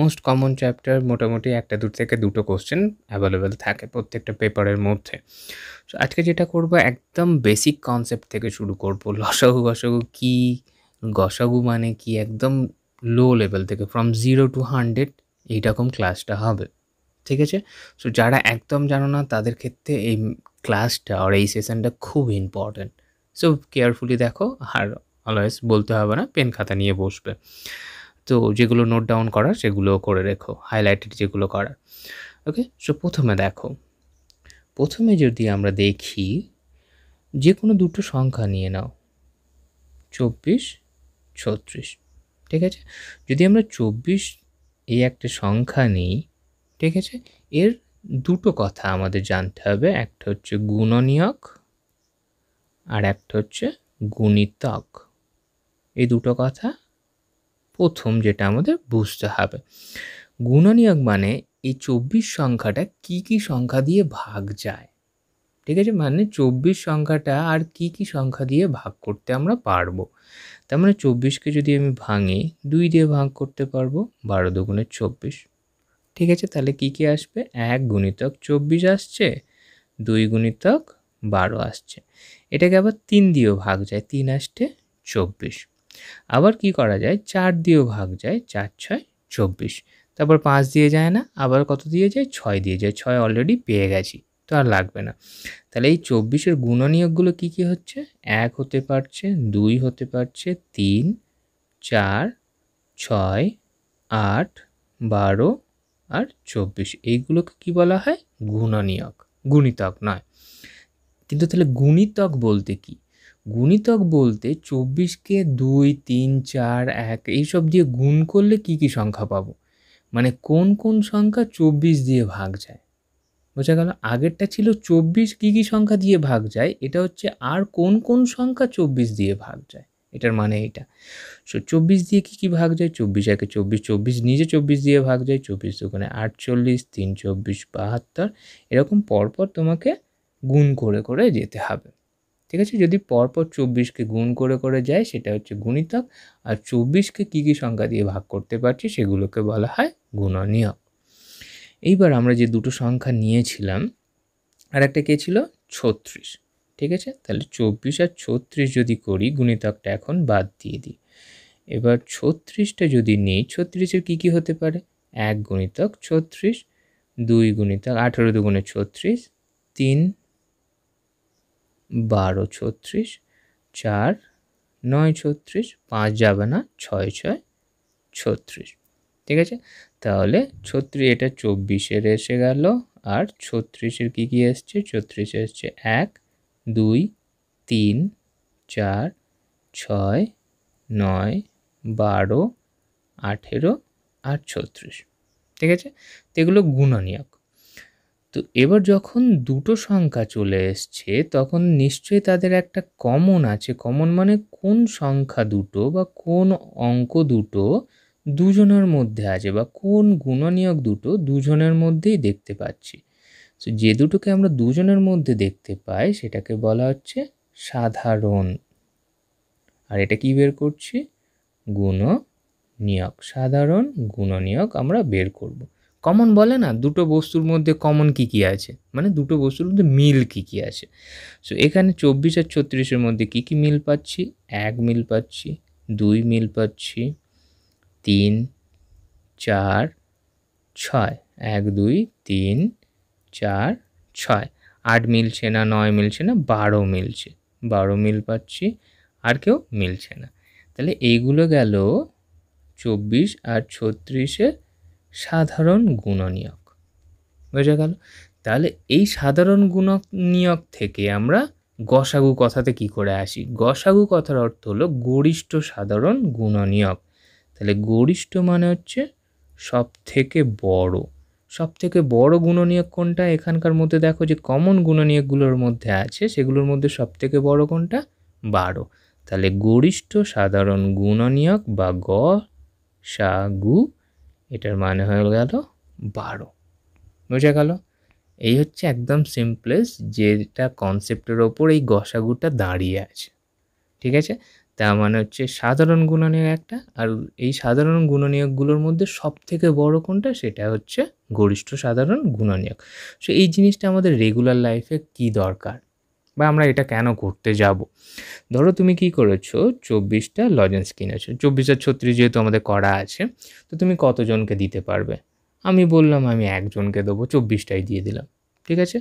most common chapter মোটামুটি একটা দুটো থেকে দুটো কোশ্চেন অ্যাভেলেবেল থাকে প্রত্যেকটা পেপারের মধ্যে সো আজকে যেটা করব একদম বেসিক কনসেপ্ট থেকে শুরু করব লসাগু গসাগু কী গসাগু মানে কি একদম লো লেভেল থেকে ফ্রম জিরো টু হান্ড্রেড এইরকম ক্লাসটা হবে ঠিক আছে সো যারা একদম জানো না তাদের ক্ষেত্রে এই ক্লাসটা আর এই সেশনটা খুব ইম্পর্ট্যান্ট সো কেয়ারফুলি দেখো আর অলওয়েজ বলতে হবে না পেন খাতা নিয়ে বসবে তো যেগুলো নোট ডাউন করার সেগুলো করে রেখো হাইলাইটেড যেগুলো করার ওকে সো প্রথমে দেখো প্রথমে যদি আমরা দেখি যে কোনো দুটো সংখ্যা নিয়ে নাও চব্বিশ ছত্রিশ ঠিক আছে যদি আমরা চব্বিশ এই একটা সংখ্যা নিই ঠিক আছে এর দুটো কথা আমাদের জানতে হবে একটা হচ্ছে গুণনীয়ক আর একটা হচ্ছে গুণিতক এই দুটো কথা প্রথম যেটা আমাদের বুঝতে হবে গুণনীয়ক মানে এই চব্বিশ সংখ্যাটা কি কি সংখ্যা দিয়ে ভাগ যায় ঠিক আছে মানে চব্বিশ সংখ্যাটা আর কি কি সংখ্যা দিয়ে ভাগ করতে আমরা পারবো তার মানে চব্বিশকে যদি আমি ভাঙি দুই দিয়ে ভাগ করতে পারবো বারো দুগুণে চব্বিশ ঠিক আছে তাহলে কি কি আসবে এক গুণিতক চব্বিশ আসছে দুই গুণিতক বারো আসছে এটাকে আবার তিন দিয়েও ভাগ যায় তিন আসছে চব্বিশ আবার কি করা যায় চার দিয়েও ভাগ যায় চার ছয় চব্বিশ তারপর পাঁচ দিয়ে যায় না আবার কত দিয়ে যায় ছয় দিয়ে যায় ছয় অলরেডি পেয়ে গেছি তো আর লাগবে না তাহলে এই চব্বিশের গুণনীয়কগুলো কি কি হচ্ছে এক হতে পারছে দুই হতে পারছে তিন চার ছয় আট বারো আর চব্বিশ এইগুলোকে কি বলা হয় গুণনীয়ক গুণিতক নয় কিন্তু তাহলে গুণিতক বলতে কী গুণিতক বলতে চব্বিশকে দুই তিন চার এক এইসব দিয়ে গুণ করলে কি কি সংখ্যা পাবো মানে কোন কোন সংখ্যা চব্বিশ দিয়ে ভাগ যায় বোঝা গেল আগেরটা ছিল চব্বিশ কী কী সংখ্যা দিয়ে ভাগ যায় এটা হচ্ছে আর কোন কোন সংখ্যা চব্বিশ দিয়ে ভাগ যায় এটার মানে এটা সো চব্বিশ দিয়ে কী কী ভাগ যায় চব্বিশ একে চব্বিশ চব্বিশ নিজে চব্বিশ দিয়ে ভাগ যায় চব্বিশ দোকানে আটচল্লিশ তিন চব্বিশ বাহাত্তর এরকম পরপর তোমাকে গুণ করে করে যেতে হবে ঠিক আছে যদি পরপর চব্বিশকে গুণ করে করে যায় সেটা হচ্ছে গুণিতক আর চব্বিশকে কী কী সংখ্যা দিয়ে ভাগ করতে পারছি সেগুলোকে বলা হয় গুণনীয়ক এইবার আমরা যে দুটো সংখ্যা নিয়েছিলাম আর একটা কে ছিল ছত্রিশ ঠিক আছে তাহলে চব্বিশ আর ছত্রিশ যদি করি গুণিতকটা এখন বাদ দিয়ে দিই এবার ছত্রিশটা যদি নেই ছত্রিশের কী কী হতে পারে এক গুণিতক ছত্রিশ দুই গুণিতক আঠেরো দুগুণে ছত্রিশ তিন বারো ছত্রিশ চার নয় ছত্রিশ পাঁচ যাবে না ছয় ছয় ছত্রিশ ঠিক আছে তাহলে ছত্রিশ এটা চব্বিশের এসে গেল আর ছত্রিশের কী কী এসছে ছত্রিশে এসছে এক দুই তিন চার ছয় নয় বারো আঠেরো আর ছত্রিশ ঠিক আছে তো এগুলো গুণনীয়ক তো এবার যখন দুটো সংখ্যা চলে এসছে তখন নিশ্চয়ই তাদের একটা কমন আছে কমন মানে কোন সংখ্যা দুটো বা কোন অঙ্ক দুটো দুজনের মধ্যে আছে বা কোন গুণনীয়ক দুটো দুজনের মধ্যেই দেখতে পাচ্ছি তো যে দুটোকে আমরা দুজনের মধ্যে দেখতে পাই সেটাকে বলা হচ্ছে সাধারণ আর এটা কি বের করছি গুণনীয়ক সাধারণ গুণনীয়ক আমরা বের করবো কমন বলে না দুটো বস্তুর মধ্যে কমন কী কী আছে মানে দুটো বস্তুর মধ্যে মিল কী কী আছে সো এখানে চব্বিশ আর ছত্রিশের মধ্যে কী কী মিল পাচ্ছি এক মিল পাচ্ছি দুই মিল পাচ্ছি তিন চার ছয় এক দুই তিন চার ছয় আট মিলছে না নয় মিলছে না বারো মিলছে বারো মিল পাচ্ছি আর কেউ মিলছে না তাহলে এইগুলো গেল চব্বিশ আর ছত্রিশে সাধারণ গুণনীয়ক বোঝা গেল তাহলে এই সাধারণ গুণক থেকে আমরা গসাগু কথাতে কি করে আসি গসাগু কথার অর্থ হলো গরিষ্ঠ সাধারণ গুণনীয়ক তাহলে গরিষ্ঠ মানে হচ্ছে সব থেকে বড় সব থেকে বড় গুণনীয়ক কোনটা এখানকার মধ্যে দেখো যে কমন গুণনীয়কগুলোর মধ্যে আছে সেগুলোর মধ্যে সব থেকে বড় কোনটা বারো তাহলে গরিষ্ঠ সাধারণ গুণনীয়ক বা গ সাগু গু এটার মানে হয়ে গেল বারো বোঝা গেল এই হচ্ছে একদম সিম্পলেস যেটা কনসেপ্টের ওপর এই গসাগুটা দাঁড়িয়ে আছে ঠিক আছে তার মানে হচ্ছে সাধারণ গুণনীয় একটা আর এই সাধারণ গুণনীয়কগুলোর মধ্যে সব থেকে বড়ো কোনটা সেটা হচ্ছে গরিষ্ঠ সাধারণ গুণনীয়ক সো এই জিনিসটা আমাদের রেগুলার লাইফে কি দরকার বা আমরা এটা কেন করতে যাব ধরো তুমি কি করেছো চব্বিশটা লজেন্স কিনেছো চব্বিশ আর ছত্রিশ যেহেতু আমাদের করা আছে তো তুমি কতজনকে দিতে পারবে আমি বললাম আমি একজনকে দেবো চব্বিশটাই দিয়ে দিলাম ঠিক আছে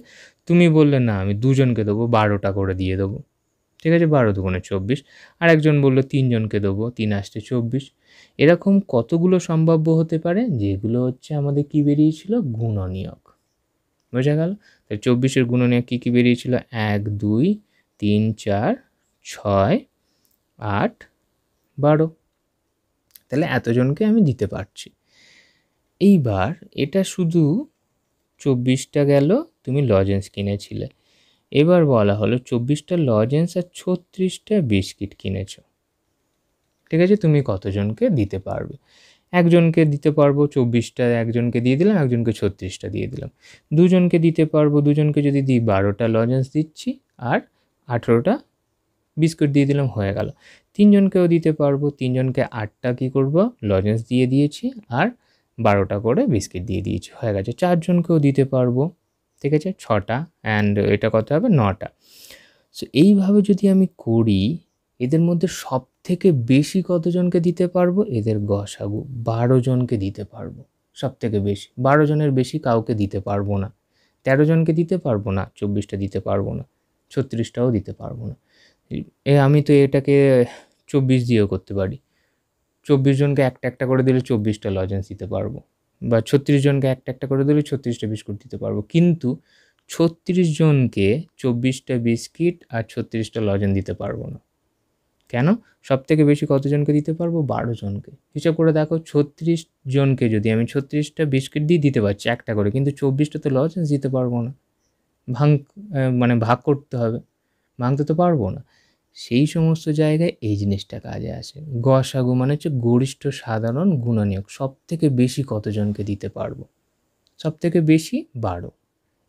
তুমি বললে না আমি দুজনকে দেবো বারোটা করে দিয়ে দেবো ঠিক আছে বারো দুগুণে চব্বিশ আর একজন বললো তিনজনকে দেবো তিন আসতে চব্বিশ এরকম কতগুলো সম্ভাব্য হতে পারে যেগুলো হচ্ছে আমাদের কী বেরিয়েছিল গুণনীয়ক বোঝা গেল তাহলে চব্বিশের গুণনীয় কী কী বেরিয়েছিল এক দুই তিন চার ছয় আট বারো তাহলে এতজনকে আমি দিতে পারছি এইবার এটা শুধু চব্বিশটা গেল তুমি লজেন্স কিনেছিলে এবার বলা হলো চব্বিশটা লজেন্স আর ছত্রিশটা বিস্কিট কিনেছ ঠিক আছে তুমি কতজনকে দিতে পারবে একজনকে দিতে পারবো চব্বিশটা একজনকে দিয়ে দিলাম একজনকে ছত্রিশটা দিয়ে দিলাম দুজনকে দিতে পারবো দুজনকে যদি দিই বারোটা লজেন্স দিচ্ছি আর আঠেরোটা বিস্কুট দিয়ে দিলাম হয়ে গেল তিনজনকেও দিতে পারবো তিনজনকে আটটা কী করব লজেন্স দিয়ে দিয়েছি আর বারোটা করে বিস্কিট দিয়ে দিয়েছি হয়ে গেছে চারজনকেও দিতে পারবো ঠিক আছে ছটা অ্যান্ড এটা কত হবে নটা সো এইভাবে যদি আমি করি এদের মধ্যে সব থেকে বেশি কতজনকে দিতে পারবো এদের গসাগু বারো জনকে দিতে পারবো সব থেকে বেশি বারো জনের বেশি কাউকে দিতে পারবো না তেরো জনকে দিতে পারবো না চব্বিশটা দিতে পারবো না ছত্রিশটাও দিতে পারবো না এ আমি তো এটাকে চব্বিশ দিয়েও করতে পারি চব্বিশ জনকে একটা একটা করে দিলে চব্বিশটা লজেন্স দিতে পারবো বা ছত্রিশ জনকে একটা একটা করে দিলে ছত্রিশটা বিস্কুট দিতে পারবো কিন্তু ছত্রিশ জনকে চব্বিশটা বিস্কিট আর ছত্রিশটা লজেন্স দিতে পারবো না কেন সব থেকে বেশি কতজনকে দিতে পারবো বারো জনকে হিসাব করে দেখো ছত্রিশ জনকে যদি আমি ছত্রিশটা বিস্কিট দিয়ে দিতে পারছি একটা করে কিন্তু চব্বিশটা তো লজেন্স দিতে পারবো না ভাঙ মানে ভাগ করতে হবে ভাঙতে তো পারবো না সেই সমস্ত জায়গায় এই জিনিসটা কাজে আসে গসাগু মানে হচ্ছে গরিষ্ঠ সাধারণ গুণনীয়ক সব থেকে বেশি কতজনকে দিতে পারবো সব থেকে বেশি বারো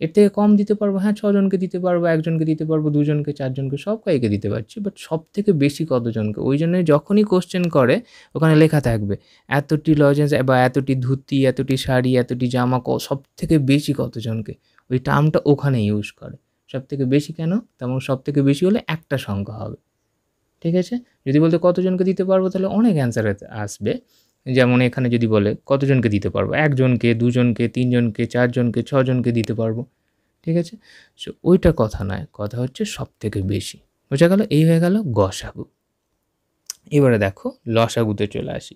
এর থেকে কম দিতে পারবো হ্যাঁ ছজনকে দিতে পারবো একজনকে দিতে পারবো দুজনকে চারজনকে সব কয়েকে দিতে পারছি বাট সব থেকে বেশি কতজনকে ওই জন্য যখনই কোশ্চেন করে ওখানে লেখা থাকবে এতটি লজেন্স বা এতটি ধুতি এতটি শাড়ি এতটি জামা সব থেকে বেশি কতজনকে ওই টার্মটা ওখানে ইউজ করে সব থেকে বেশি কেন তেমন সব থেকে বেশি হলে একটা সংখ্যা হবে ঠিক আছে যদি বলতে কতজনকে দিতে পারবো তাহলে অনেক অ্যান্সার আসবে যেমন এখানে যদি বলে কতজনকে দিতে পারবো একজনকে দুজনকে তিনজনকে চারজনকে ছজনকে দিতে পারবো ঠিক আছে সো ওইটা কথা নয় কথা হচ্ছে সব থেকে বেশি বোঝা গেল এই হয়ে গেল গসাগু এবারে দেখো লসাগুতে চলে আসি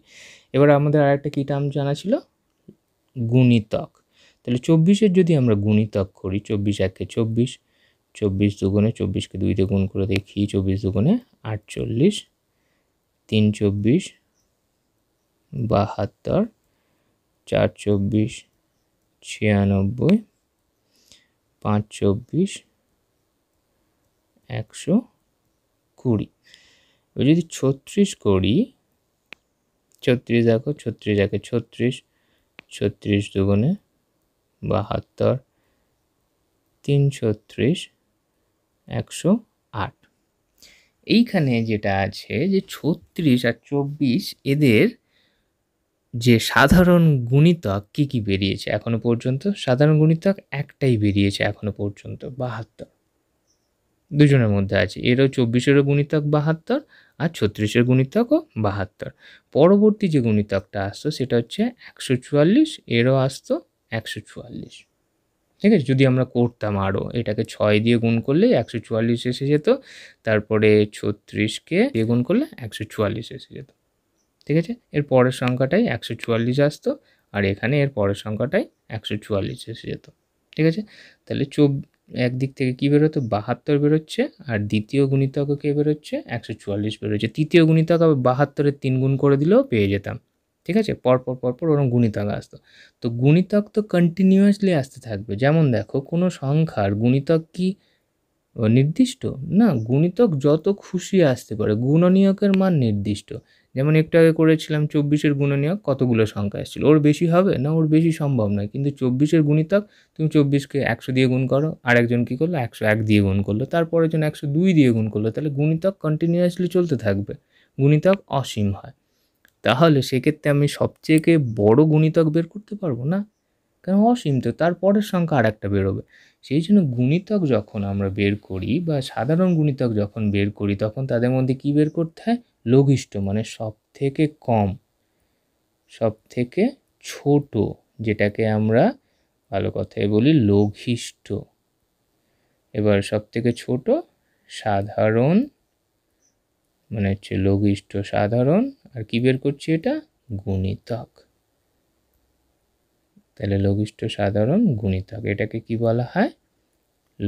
এবার আমাদের আরেকটা কী টার্ম জানা ছিল গুণিতক তাহলে চব্বিশের যদি আমরা গুণিতক করি চব্বিশ একে চব্বিশ চব্বিশ দুগুণে চব্বিশকে দুইতে গুণ করে দেখি চব্বিশ দুগুণে আটচল্লিশ তিন চব্বিশ বাহাত্তর চার চব্বিশ ছিয়ানব্বই পাঁচ চব্বিশ একশো কুড়ি এবার যদি ছত্রিশ করি ছত্রিশ দেখো ছত্রিশ একে ছত্রিশ ছত্রিশ দুগুণে বাহাত্তর তিন ছত্রিশ একশো আট এইখানে যেটা আছে যে ছত্রিশ আর চব্বিশ এদের যে সাধারণ গুণিতক কি কি বেরিয়েছে এখনো পর্যন্ত সাধারণ গুণিতক একটাই বেরিয়েছে এখনো পর্যন্ত বাহাত্তর দুজনের মধ্যে আছে এরও চব্বিশেরও গুণিতক বাহাত্তর আর ছত্রিশের গুণিতকও বাহাত্তর পরবর্তী যে গুণিতকটা আসতো সেটা হচ্ছে একশো চুয়াল্লিশ এরও আসতো একশো চুয়াল্লিশ ঠিক আছে যদি আমরা করতাম আরও এটাকে ছয় দিয়ে গুণ করলে একশো চুয়াল্লিশ এসে যেত তারপরে ছত্রিশকে দিয়ে গুণ করলে একশো চুয়াল্লিশ এসে যেত ঠিক আছে এর পরের সংখ্যাটাই একশো চুয়াল্লিশ আসতো আর এখানে এর পরের সংখ্যাটাই একশো চুয়াল্লিশ এসে যেত ঠিক আছে তাহলে চব একদিক থেকে কী বেরোতো বাহাত্তর বেরোচ্ছে আর দ্বিতীয় গুণিতক কে বেরোচ্ছে একশো চুয়াল্লিশ বেরোচ্ছে তৃতীয় গুণিতক আবার বাহাত্তরের তিন গুণ করে দিলেও পেয়ে যেতাম ঠিক আছে পরপর পরপর ওরকম গুণিতক আসতো তো গুণিতক তো কন্টিনিউয়াসলি আসতে থাকবে যেমন দেখো কোনো সংখ্যার গুণিতক কি নির্দিষ্ট না গুণিতক যত খুশি আসতে পারে গুণনীয়কের মান নির্দিষ্ট যেমন একটু আগে করেছিলাম চব্বিশের গুণনীয়ক কতগুলো সংখ্যা এসেছিল ওর বেশি হবে না ওর বেশি সম্ভব নয় কিন্তু চব্বিশের গুণিতক তুমি চব্বিশকে একশো দিয়ে গুণ করো আর একজন কী করলো একশো এক দিয়ে গুণ করলো তারপরের জন একশো দুই দিয়ে গুণ করলো তাহলে গুণিতক কন্টিনিউয়াসলি চলতে থাকবে গুণিতক অসীম হয় তাহলে সেক্ষেত্রে আমি সবচেয়ে বড় গুণিতক বের করতে পারবো না কেন অসীম তো তারপরের সংখ্যা আর একটা বেরোবে সেই জন্য গুণিতক যখন আমরা বের করি বা সাধারণ গুণিতক যখন বের করি তখন তাদের মধ্যে কী বের করতে হয় লঘিষ্ঠ মানে সব থেকে কম সব থেকে ছোট যেটাকে আমরা ভালো কথায় বলি লঘিষ্ঠ এবার সব থেকে ছোট সাধারণ মানে হচ্ছে লঘিষ্ঠ সাধারণ আর কি বের করছি এটা গুণিতক তাহলে লঘিষ্ঠ সাধারণ গুণিতক এটাকে কি বলা হয়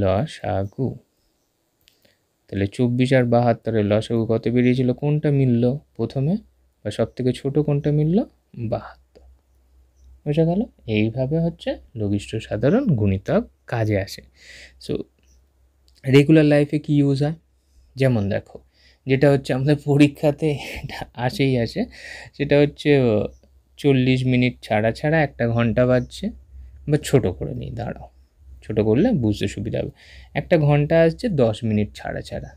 লসাগু তাহলে চব্বিশ আর বাহাত্তরের লসাগু কত বেরিয়েছিল কোনটা মিলল প্রথমে বা সব থেকে ছোটো কোনটা মিলল বাহাত্তর বোঝা গেল এইভাবে হচ্ছে লঘিষ্ট সাধারণ গুণিতক কাজে আসে সো রেগুলার লাইফে কি ইউজ হয় যেমন দেখো যেটা হচ্ছে আমাদের পরীক্ষাতে আসেই আসে সেটা হচ্ছে চল্লিশ মিনিট ছাড়া ছাড়া একটা ঘন্টা বাজছে বা ছোট করে নিই দাঁড়াও ছোট করলে বুঝতে সুবিধা হবে একটা ঘন্টা আসছে দশ মিনিট ছাড়া ছাড়া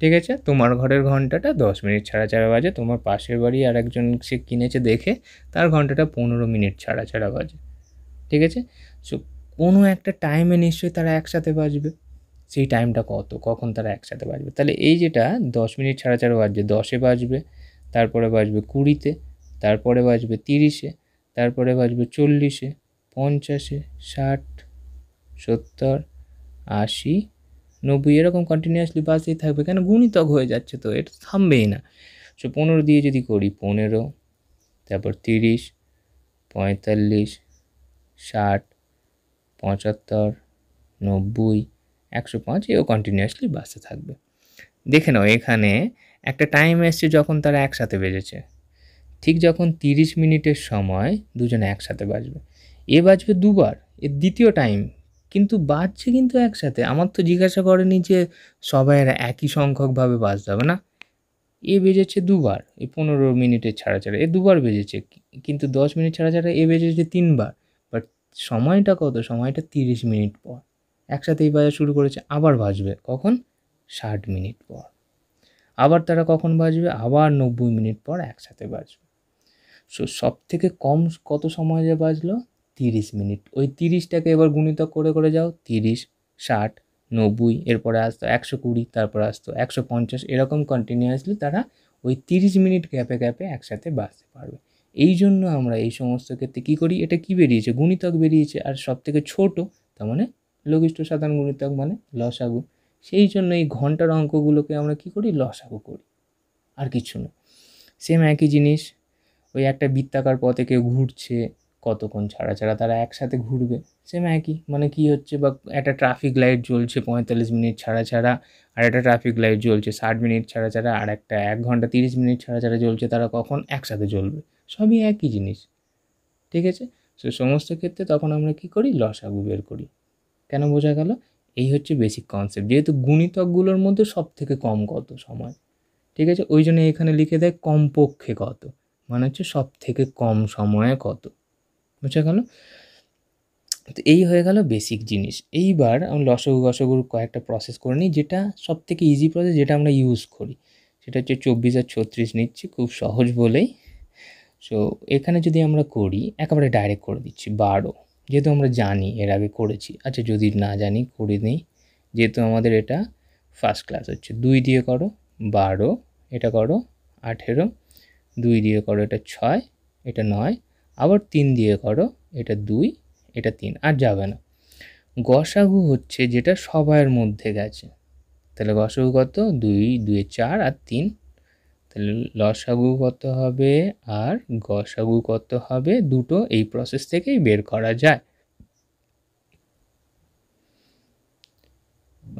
ঠিক আছে তোমার ঘরের ঘন্টাটা দশ মিনিট ছাড়া ছাড়া বাজে তোমার পাশের বাড়ি আর একজন সে কিনেছে দেখে তার ঘন্টাটা পনেরো মিনিট ছাড়া ছাড়া বাজে ঠিক আছে সো কোনো একটা টাইমে নিশ্চয়ই তারা একসাথে বাজবে সেই টাইমটা কত কখন তারা একসাথে বাজবে তাহলে এই যেটা দশ মিনিট ছাড়া ছাড়া বাজবে দশে বাজবে তারপরে বাজবে কুড়িতে তারপরে বাজবে তিরিশে তারপরে বাজবে চল্লিশে পঞ্চাশে ষাট সত্তর আশি নব্বই এরকম কন্টিনিউয়াসলি বাসেই থাকবে কেন গুণিতক হয়ে যাচ্ছে তো এটা থামবেই না সো পনেরো দিয়ে যদি করি পনেরো তারপর তিরিশ পঁয়তাল্লিশ ষাট পঁচাত্তর নব্বই একশো পাঁচ এও কন্টিনিউয়াসলি বাসে থাকবে দেখে নাও এখানে একটা টাইম এসছে যখন তারা একসাথে বেজেছে ঠিক যখন তিরিশ মিনিটের সময় দুজনে একসাথে বাজবে এ বাজবে দুবার এর দ্বিতীয় টাইম কিন্তু বাজছে কিন্তু একসাথে আমার তো জিজ্ঞাসা করেনি যে সবাই একই সংখ্যকভাবে বাজতে না এ বেজেছে দুবার এই পনেরো মিনিটের ছাড়া ছাড়া এ দুবার বেজেছে কিন্তু দশ মিনিট ছাড়া ছাড়া এ বেজেছে তিনবার বাট সময়টা কত সময়টা তিরিশ মিনিট পর একসাথেই বাজা শুরু করেছে আবার বাজবে কখন ষাট মিনিট পর আবার তারা কখন বাজবে আবার নব্বই মিনিট পর একসাথে বাজবে সো সব থেকে কম কত সময় যে বাজলো তিরিশ মিনিট ওই তিরিশটাকে এবার গুণিত করে করে যাও তিরিশ ষাট নব্বই এরপরে আসতো একশো কুড়ি তারপরে আসতো একশো পঞ্চাশ এরকম কন্টিনিউয়াসলি তারা ওই তিরিশ মিনিট গ্যাপে গ্যাপে একসাথে বাঁচতে পারবে এই জন্য আমরা এই সমস্ত ক্ষেত্রে কী করি এটা কি বেরিয়েছে গুণিতক বেরিয়েছে আর সব থেকে ছোটো তার মানে লঘিষ্ঠ সাধারণ গুণিতক মানে লসাগু সেই জন্য এই ঘন্টার অঙ্কগুলোকে আমরা কি করি লসাগু করি আর কিছু না সেম একই জিনিস ওই একটা বৃত্তাকার পথে কেউ ঘুরছে কতক্ষণ ছাড়া ছাড়া তারা একসাথে ঘুরবে সেম একই মানে কি হচ্ছে বা একটা ট্রাফিক লাইট জ্বলছে পঁয়তাল্লিশ মিনিট ছাড়া ছাড়া আর একটা ট্রাফিক লাইট জ্বলছে ষাট মিনিট ছাড়া ছাড়া আর একটা এক ঘন্টা তিরিশ মিনিট ছাড়া ছাড়া জ্বলছে তারা কখন একসাথে জ্বলবে সবই একই জিনিস ঠিক আছে সে সমস্ত ক্ষেত্রে তখন আমরা কি করি লসাগু বের করি কেন বোঝা গেল এই হচ্ছে বেসিক কনসেপ্ট যেহেতু গুণিতকগুলোর মধ্যে সব থেকে কম কত সময় ঠিক আছে ওই জন্য এখানে লিখে দেয় কমপক্ষে কত মানে হচ্ছে সব থেকে কম সময়ে কত বুঝা গেল তো এই হয়ে গেল বেসিক জিনিস এইবার আমরা লসগু গসগুর কয়েকটা প্রসেস করে নিই যেটা সব থেকে ইজি প্রসেস যেটা আমরা ইউজ করি সেটা হচ্ছে চব্বিশ আর ছত্রিশ নিচ্ছি খুব সহজ বলেই সো এখানে যদি আমরা করি একেবারে ডাইরেক্ট করে দিচ্ছি বারো যেহেতু আমরা জানি এর আগে করেছি আচ্ছা যদি না জানি করে নিই যেহেতু আমাদের এটা ফার্স্ট ক্লাস হচ্ছে দুই দিয়ে করো বারো এটা করো আঠেরো দুই দিয়ে করো এটা ছয় এটা নয় আবার তিন দিয়ে করো এটা দুই এটা তিন আর যাবে না গসাগু হচ্ছে যেটা সবাইয়ের মধ্যে গেছে তাহলে গসাগু কত দুই দুয়ে চার আর তিন তাহলে লসাগু কত হবে আর গসাগু কত হবে দুটো এই প্রসেস থেকেই বের করা যায়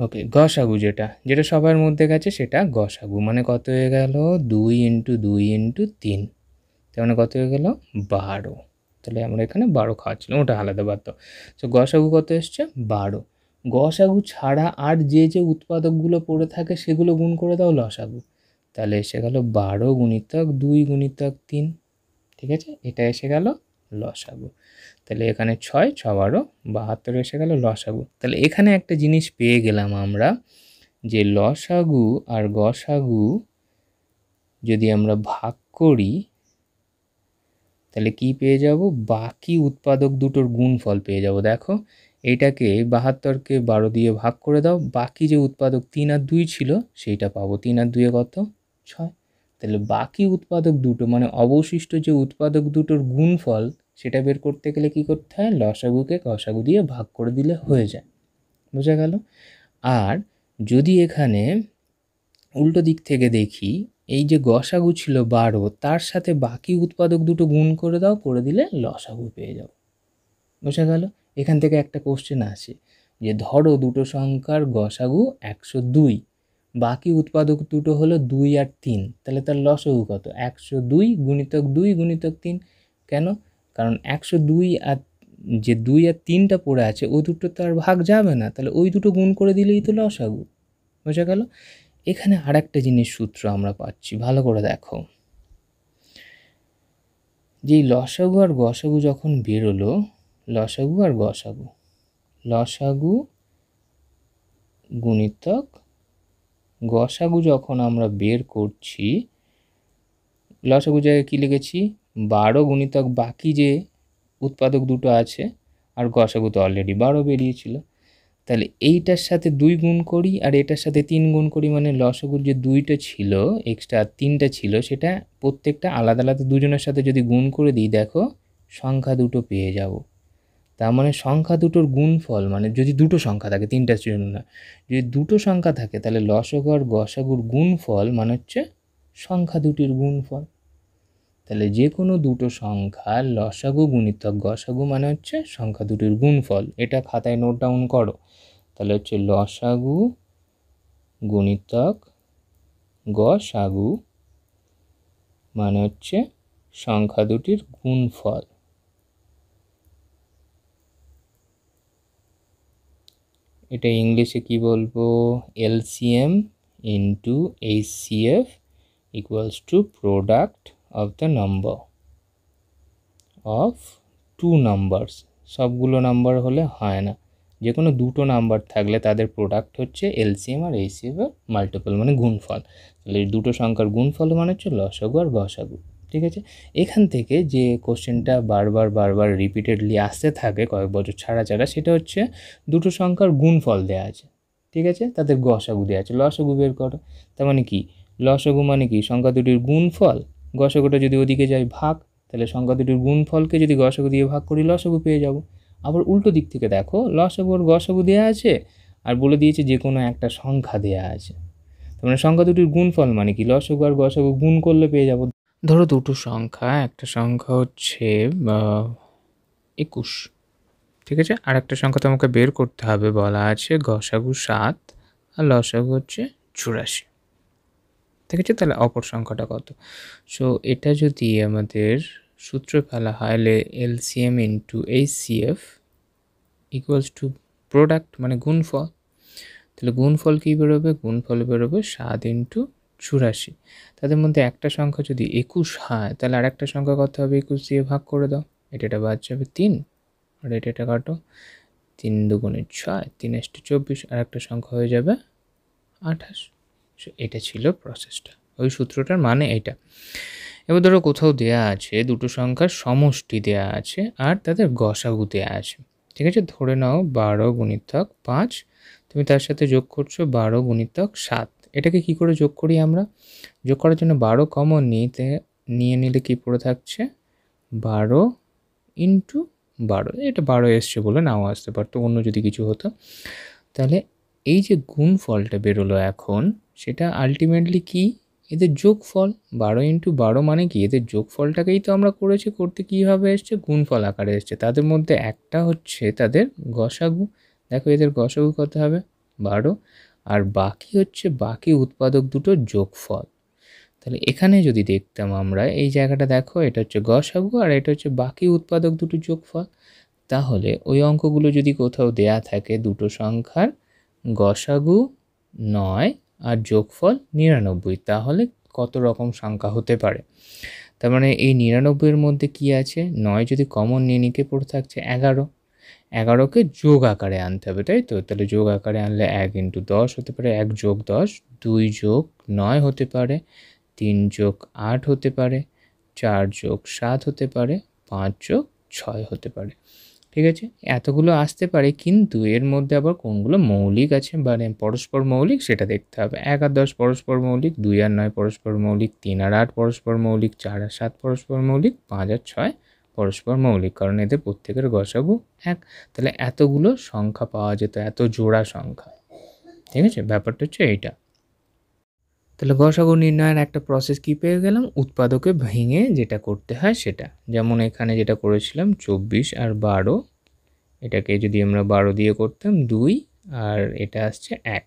ওকে গসাগু যেটা যেটা সবার মধ্যে গেছে সেটা গসাগু মানে কত হয়ে গেল দুই ইন্টু দুই ইন্টু তিন তার মানে কত হয়ে গেল বারো তাহলে আমরা এখানে বারো খাওয়াচ্ছিলাম ওটা আলাদা বাদ তো গসাগু কত এসছে বারো গসাগু ছাড়া আর যে যে উৎপাদকগুলো পড়ে থাকে সেগুলো গুণ করে দাও লসাগু তাহলে এসে গেল বারো গুণিতক দুই গুণিতক তিন ঠিক আছে এটা এসে গেল লসাগু তাহলে এখানে ছয় ছ বারো বাহাত্তর এসে গেল লসাগু তাহলে এখানে একটা জিনিস পেয়ে গেলাম আমরা যে লসাগু আর গসাগু যদি আমরা ভাগ করি তাহলে কি পেয়ে যাব বাকি উৎপাদক দুটোর গুণফল পেয়ে যাব দেখো এটাকে বাহাত্তরকে বারো দিয়ে ভাগ করে দাও বাকি যে উৎপাদক তিন আর দুই ছিল সেইটা পাবো তিন আর দুয়ে কত ছয় তাহলে বাকি উৎপাদক দুটো মানে অবশিষ্ট যে উৎপাদক দুটোর গুণফল সেটা বের করতে গেলে কি করতে হয় লসাগুকে কষাগু দিয়ে ভাগ করে দিলে হয়ে যায় বোঝা গেল আর যদি এখানে উল্টো দিক থেকে দেখি এই যে গসাগু ছিল বারো তার সাথে বাকি উৎপাদক দুটো গুণ করে দাও করে দিলে লসাগু পেয়ে যাও বোঝা গেল এখান থেকে একটা কোশ্চেন আসে যে ধরো দুটো সংখ্যার গসাগু একশো দুই বাকি উৎপাদক দুটো হলো দুই আর তিন তাহলে তার লসাগু কত একশো দুই গুণিতক দুই গুণিতক তিন কেন কারণ একশো দুই আর যে দুই আর তিনটা পড়ে আছে ওই দুটো তো আর ভাগ যাবে না তাহলে ওই দুটো গুণ করে দিলেই তো লসাগু বোঝা গেল এখানে আর একটা জিনিস সূত্র আমরা পাচ্ছি ভালো করে দেখো যেই লসাগু আর গসাগু যখন বেরোলো লসাগু আর গসাগু লসাগু গুণিতক গসাগু যখন আমরা বের করছি লসাগু জায়গায় কী লিখেছি বারো গুণিতক বাকি যে উৎপাদক দুটো আছে আর গসাগু তো অলরেডি বারো বেরিয়েছিল তাহলে এইটার সাথে দুই গুণ করি আর এটার সাথে তিন গুণ করি মানে লসগুর যে দুইটা ছিল এক্সট্রা তিনটা ছিল সেটা প্রত্যেকটা আলাদা আলাদা দুজনের সাথে যদি গুণ করে দিই দেখো সংখ্যা দুটো পেয়ে যাব তার মানে সংখ্যা দুটোর গুণফল মানে যদি দুটো সংখ্যা থাকে তিনটার জন্য না যদি দুটো সংখ্যা থাকে তাহলে লসগর গসাগুর গুণফল মানে হচ্ছে সংখ্যা দুটির গুণফল তাহলে যে কোনো দুটো সংখ্যা লসাগু গুণিতক গসাগু মানে হচ্ছে সংখ্যা দুটির গুণফল এটা খাতায় নোট ডাউন করো তাহলে হচ্ছে লসাগু গুণিতক গসাগু মানে হচ্ছে সংখ্যা দুটির গুণফল এটা ইংলিশে কি বলবো LCM into HCF equals to product of the number of two numbers সবগুলো নাম্বার হলে হয় না যে কোনো দুটো নাম্বার থাকলে তাদের প্রোডাক্ট হচ্ছে এলসিএম আর এসিএম এর মাল্টিপল মানে গুণফল তাহলে দুটো সংখ্যার গুণফল মানে হচ্ছে লসাগু আর গসাগু ঠিক আছে এখান থেকে যে কোশ্চেনটা বারবার বারবার রিপিটেডলি আসতে থাকে কয়েক বছর ছাড়া ছাড়া সেটা হচ্ছে দুটো সংখ্যার গুণফল দেওয়া আছে ঠিক আছে তাদের গসাগু দেওয়া আছে লসাগু বের করো তার মানে কি লসাগু মানে কি সংখ্যা দুটির গুণফল গসগুটা যদি ওদিকে যায় ভাগ তাহলে সংখ্যা দুটির গুণফলকে যদি গসগু দিয়ে ভাগ করি লসগু পেয়ে যাব আবার উল্টো দিক থেকে দেখো লসগুর গসগু দেওয়া আছে আর বলে দিয়েছে যে কোনো একটা সংখ্যা দেওয়া আছে তার মানে সংখ্যা দুটির গুণফল মানে কি লসগু আর গসগু গুণ করলে পেয়ে যাব ধরো দুটো সংখ্যা একটা সংখ্যা হচ্ছে একুশ ঠিক আছে আর একটা সংখ্যা তোমাকে বের করতে হবে বলা আছে গসাগু সাত আর লসাগু হচ্ছে চুরাশি ঠিক আছে তাহলে অপর সংখ্যাটা কত সো এটা যদি আমাদের সূত্র ফেলা হয় LCM into H F equals to product মানে গুণফল তাহলে গুণফল কী বেরোবে গুণফল বেরোবে সাত ইন্টু চুরাশি তাদের মধ্যে একটা সংখ্যা যদি একুশ হয় তাহলে আর একটা সংখ্যা কত হবে একুশ দিয়ে ভাগ করে দাও এটা এটা বাদ যাবে তিন আর এটা এটা কাটো তিন দুগুণের ছয় তিন এসটি চব্বিশ আর একটা সংখ্যা হয়ে যাবে আঠাশ এটা ছিল প্রসেসটা ওই সূত্রটার মানে এটা এবার ধরো কোথাও দেয়া আছে দুটো সংখ্যার সমষ্টি দেয়া আছে আর তাদের গসাগু দেয়া আছে ঠিক আছে ধরে নাও বারো গুণিতক পাঁচ তুমি তার সাথে যোগ করছো বারো গুণিতক সাত এটাকে কি করে যোগ করি আমরা যোগ করার জন্য বারো কমন নিতে নিয়ে নিলে কি পড়ে থাকছে বারো ইন্টু বারো এটা বারো এসছে বলে নাও আসতে পারতো অন্য যদি কিছু হতো তাহলে এই যে গুণ ফলটা বেরোলো এখন সেটা আলটিমেটলি কি এদের যোগ ফল বারো ইন্টু বারো মানে কি এদের যোগ ফলটাকেই তো আমরা করেছি করতে কীভাবে এসছে গুণফল আকারে এসছে তাদের মধ্যে একটা হচ্ছে তাদের গসাগু দেখো এদের গসাগু কত হবে বারো আর বাকি হচ্ছে বাকি উৎপাদক দুটো যোগ ফল তাহলে এখানে যদি দেখতাম আমরা এই জায়গাটা দেখো এটা হচ্ছে গসাগু আর এটা হচ্ছে বাকি উৎপাদক দুটো যোগফল তাহলে ওই অঙ্কগুলো যদি কোথাও দেয়া থাকে দুটো সংখ্যার গসাগু নয় আর যোগফল নিরানব্বই তাহলে কত রকম সংখ্যা হতে পারে তার মানে এই নিরানব্বইয়ের মধ্যে কি আছে নয় যদি কমন নিয়ে নিকে পড়ে থাকছে এগারো এগারোকে যোগ আকারে আনতে হবে তাই তো তাহলে যোগ আকারে আনলে এক ইন্টু দশ হতে পারে এক যোগ দশ দুই যোগ নয় হতে পারে তিন যোগ আট হতে পারে চার যোগ সাত হতে পারে পাঁচ যোগ ছয় হতে পারে ঠিক আছে এতগুলো আসতে পারে কিন্তু এর মধ্যে আবার কোনগুলো মৌলিক আছে মানে পরস্পর মৌলিক সেটা দেখতে হবে এক আর দশ পরস্পর মৌলিক দুই আর নয় পরস্পর মৌলিক তিন আর আট পরস্পর মৌলিক চার আর সাত পরস্পর মৌলিক পাঁচ আর ছয় পরস্পর মৌলিক কারণ এদের প্রত্যেকের গসাগু এক তাহলে এতগুলো সংখ্যা পাওয়া যেত এত জোড়া সংখ্যা ঠিক আছে ব্যাপারটা হচ্ছে এইটা তাহলে গসাগু নির্ণয়ের একটা প্রসেস কী পেয়ে গেলাম উৎপাদকে ভেঙে যেটা করতে হয় সেটা যেমন এখানে যেটা করেছিলাম চব্বিশ আর বারো এটাকে যদি আমরা বারো দিয়ে করতাম দুই আর এটা আসছে এক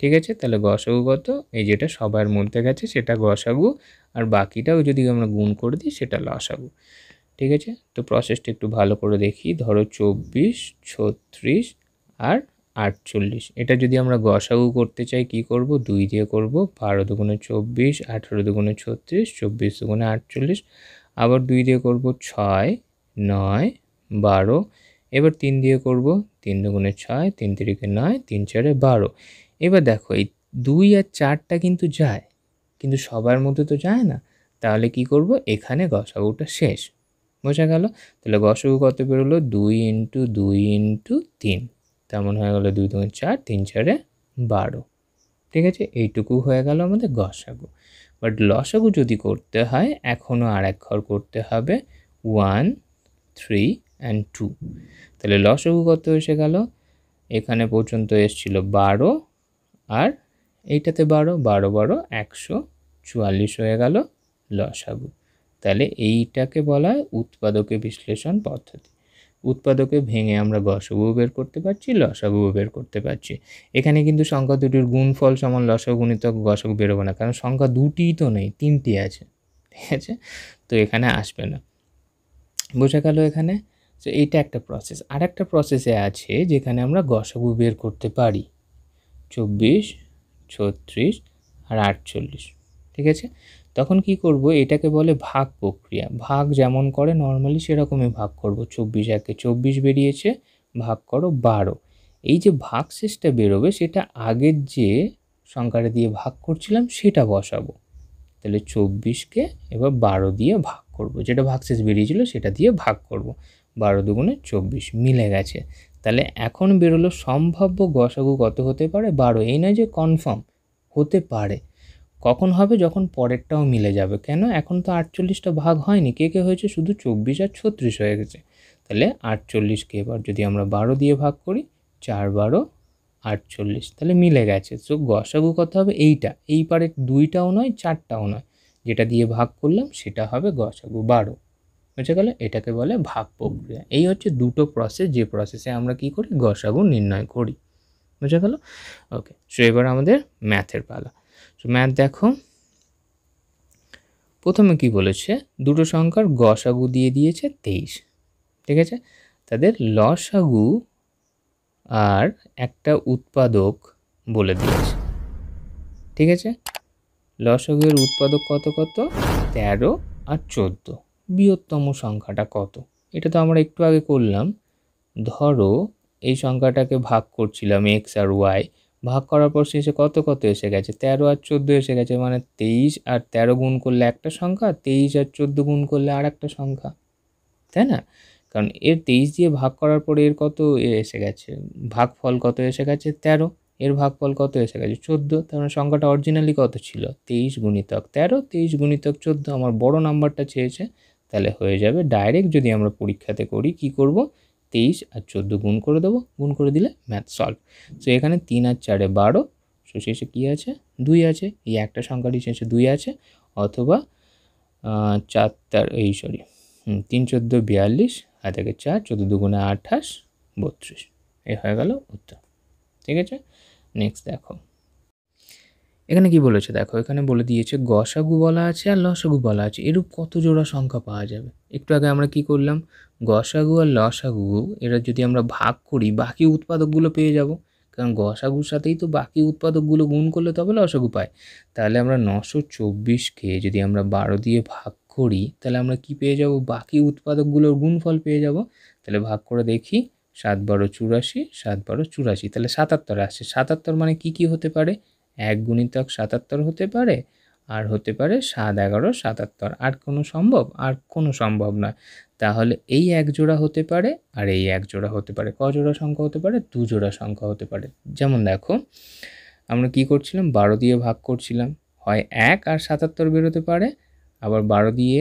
ঠিক আছে তাহলে গসাগু কত এই যেটা সবার মধ্যে গেছে সেটা গসাগু আর বাকিটাও যদি আমরা গুণ করে দিই সেটা লসাগু ঠিক আছে তো প্রসেসটা একটু ভালো করে দেখি ধরো চব্বিশ ছত্রিশ আর আটচল্লিশ এটা যদি আমরা গসাগু করতে চাই কি করব দুই দিয়ে করব বারো দুগুণে চব্বিশ আঠেরো দুগুণে ছত্রিশ চব্বিশ দুগুণে আটচল্লিশ আবার দুই দিয়ে করব ছয় নয় বারো এবার তিন দিয়ে করব তিন দুগুণে ছয় তিন তিরিকে নয় তিন চারে বারো এবার দেখো এই দুই আর চারটা কিন্তু যায় কিন্তু সবার মধ্যে তো যায় না তাহলে কি করব এখানে গসাগুটা শেষ বোঝা গেল তাহলে গসাগু কত বেরোলো দুই ইন্টু দুই ইন্টু তিন তেমন হয়ে গেলো দুই দুই চার তিন চারে বারো ঠিক আছে এইটুকু হয়ে গেল আমাদের গসাগু বাট লসাগু যদি করতে হয় এখনও আর এক ঘর করতে হবে ওয়ান থ্রি অ্যান্ড টু তাহলে লসাগু কত এসে গেল এখানে পর্যন্ত এসছিল বারো আর এইটাতে বারো বারো বারো একশো চুয়াল্লিশ হয়ে গেল লসাগু তাহলে এইটাকে বলা হয় উৎপাদকে বিশ্লেষণ পদ্ধতি উৎপাদকে ভেঙে আমরা গসগুও বের করতে পারছি লসাগুও বের করতে পারছি এখানে কিন্তু সংখ্যা দুটির গুণফল সমান লসক গুণিতক গসক বেরোবে না কারণ সংখ্যা দুটিই তো নেই তিনটি আছে ঠিক আছে তো এখানে আসবে না বোঝা গেল এখানে তো এইটা একটা প্রসেস আর একটা প্রসেসে আছে যেখানে আমরা গসগু বের করতে পারি চব্বিশ ছত্রিশ আর আটচল্লিশ ঠিক আছে তখন কি করব এটাকে বলে ভাগ প্রক্রিয়া ভাগ যেমন করে নর্মালি সেরকমই ভাগ করব চব্বিশ একে চব্বিশ বেরিয়েছে ভাগ করো বারো এই যে ভাগ শেষটা বেরোবে সেটা আগের যে সংখ্যাটা দিয়ে ভাগ করছিলাম সেটা বসাবো তাহলে চব্বিশকে এবার বারো দিয়ে ভাগ করব যেটা শেষ বেরিয়েছিল সেটা দিয়ে ভাগ করব বারো দুগুণে চব্বিশ মিলে গেছে তাহলে এখন বেরোলো সম্ভাব্য গসাগু কত হতে পারে বারো এই নয় যে কনফার্ম হতে পারে কখন হবে যখন পরেরটাও মিলে যাবে কেন এখন তো আটচল্লিশটা ভাগ হয়নি কে কে হয়েছে শুধু চব্বিশ আর ছত্রিশ হয়ে গেছে তাহলে আটচল্লিশকে এবার যদি আমরা বারো দিয়ে ভাগ করি চার বারো আটচল্লিশ তাহলে মিলে গেছে সো গসাগু কত হবে এইটা এই পারে দুইটাও নয় চারটাও নয় যেটা দিয়ে ভাগ করলাম সেটা হবে গসাগু বারো বুঝে গেল এটাকে বলে ভাগ প্রক্রিয়া এই হচ্ছে দুটো প্রসেস যে প্রসেসে আমরা কি করি গসাগু নির্ণয় করি বুঝে গেল ওকে সো এবার আমাদের ম্যাথের পালা তো ম্যাথ দেখো প্রথমে কি বলেছে দুটো সংখ্যার গসাগু দিয়ে দিয়েছে তেইশ ঠিক আছে তাদের লসাগু আর একটা উৎপাদক বলে দিয়েছে ঠিক আছে লসাগুয়ের উৎপাদক কত কত তেরো আর চোদ্দ বৃহত্তম সংখ্যাটা কত এটা তো আমরা একটু আগে করলাম ধরো এই সংখ্যাটাকে ভাগ করছিলাম এক্স আর ওয়াই ভাগ করার পর শেষে কত কত এসে গেছে তেরো আর চোদ্দো এসে গেছে মানে তেইশ আর তেরো গুণ করলে একটা সংখ্যা তেইশ আর চোদ্দো গুণ করলে আর একটা সংখ্যা তাই না কারণ এর তেইশ দিয়ে ভাগ করার পরে এর কত এসে গেছে ভাগ ফল কত এসে গেছে তেরো এর ভাগ ফল কত এসে গেছে চোদ্দো তার মানে সংখ্যাটা অরিজিনালি কত ছিল তেইশ গুণিতক তেরো তেইশ গুণিতক চোদ্দো আমার বড় নাম্বারটা চেয়েছে তাহলে হয়ে যাবে ডাইরেক্ট যদি আমরা পরীক্ষাতে করি কি করব তেইশ আর চোদ্দো গুণ করে দেবো গুণ করে দিলে ম্যাথ সলভ সো এখানে তিন আর চারে বারো সো শেষে কী আছে দুই আছে এই একটা সংখ্যাটি শেষে দুই আছে অথবা চার তার এই সরি তিন চোদ্দো বিয়াল্লিশ আর থেকে চার চোদ্দো দুগুণে আঠাশ বত্রিশ এ হয়ে গেল উত্তর ঠিক আছে নেক্সট দেখো এখানে কি বলেছে দেখো এখানে বলে দিয়েছে গসাগু বলা আছে আর লসাগু বলা আছে এরূপ কত জোড়া সংখ্যা পাওয়া যাবে একটু আগে আমরা কি করলাম গসাগু আর লসাগু এরা যদি আমরা ভাগ করি বাকি উৎপাদকগুলো পেয়ে যাব কারণ গসাগুর সাথেই তো বাকি উৎপাদকগুলো গুণ করলে তবে লসাগু পায় তাহলে আমরা নশো চব্বিশকে যদি আমরা বারো দিয়ে ভাগ করি তাহলে আমরা কি পেয়ে যাব বাকি উৎপাদকগুলোর গুণফল পেয়ে যাব তাহলে ভাগ করে দেখি সাত বারো চুরাশি সাত বারো চুরাশি তাহলে সাতাত্তর আসছে সাতাত্তর মানে কি কি হতে পারে এক গুণিতক সাতাত্তর হতে পারে আর হতে পারে সাত এগারো সাতাত্তর আর কোনো সম্ভব আর কোনো সম্ভব নয় তাহলে এই এক জোড়া হতে পারে আর এই এক জোড়া হতে পারে ক জোড়া সংখ্যা হতে পারে দু জোড়া সংখ্যা হতে পারে যেমন দেখো আমরা কি করছিলাম বারো দিয়ে ভাগ করছিলাম হয় এক আর সাতাত্তর বেরোতে পারে আবার বারো দিয়ে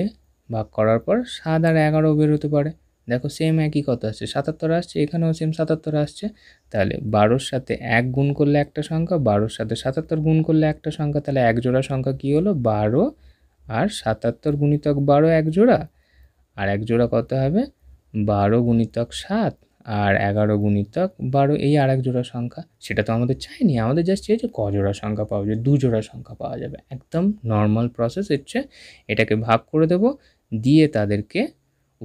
ভাগ করার পর সাত আর এগারো বেরোতে পারে দেখো সেম একই কথা আসছে সাতাত্তর আসছে এখানেও সেম সাতাত্তর আসছে তাহলে বারোর সাথে এক গুণ করলে একটা সংখ্যা বারোর সাথে সাতাত্তর গুণ করলে একটা সংখ্যা তাহলে এক জোড়া সংখ্যা কি হলো বারো আর সাতাত্তর গুণিতক বারো এক জোড়া আর এক জোড়া কত হবে বারো গুণিতক সাত আর এগারো গুণিতক বারো এই আর এক জোড়া সংখ্যা সেটা তো আমাদের চাইনি আমাদের জাস্ট চেয়েছে ক জোড়া সংখ্যা পাওয়া যাবে দুজোড়া জোড়া সংখ্যা পাওয়া যাবে একদম নর্মাল প্রসেস হচ্ছে এটাকে ভাগ করে দেব দিয়ে তাদেরকে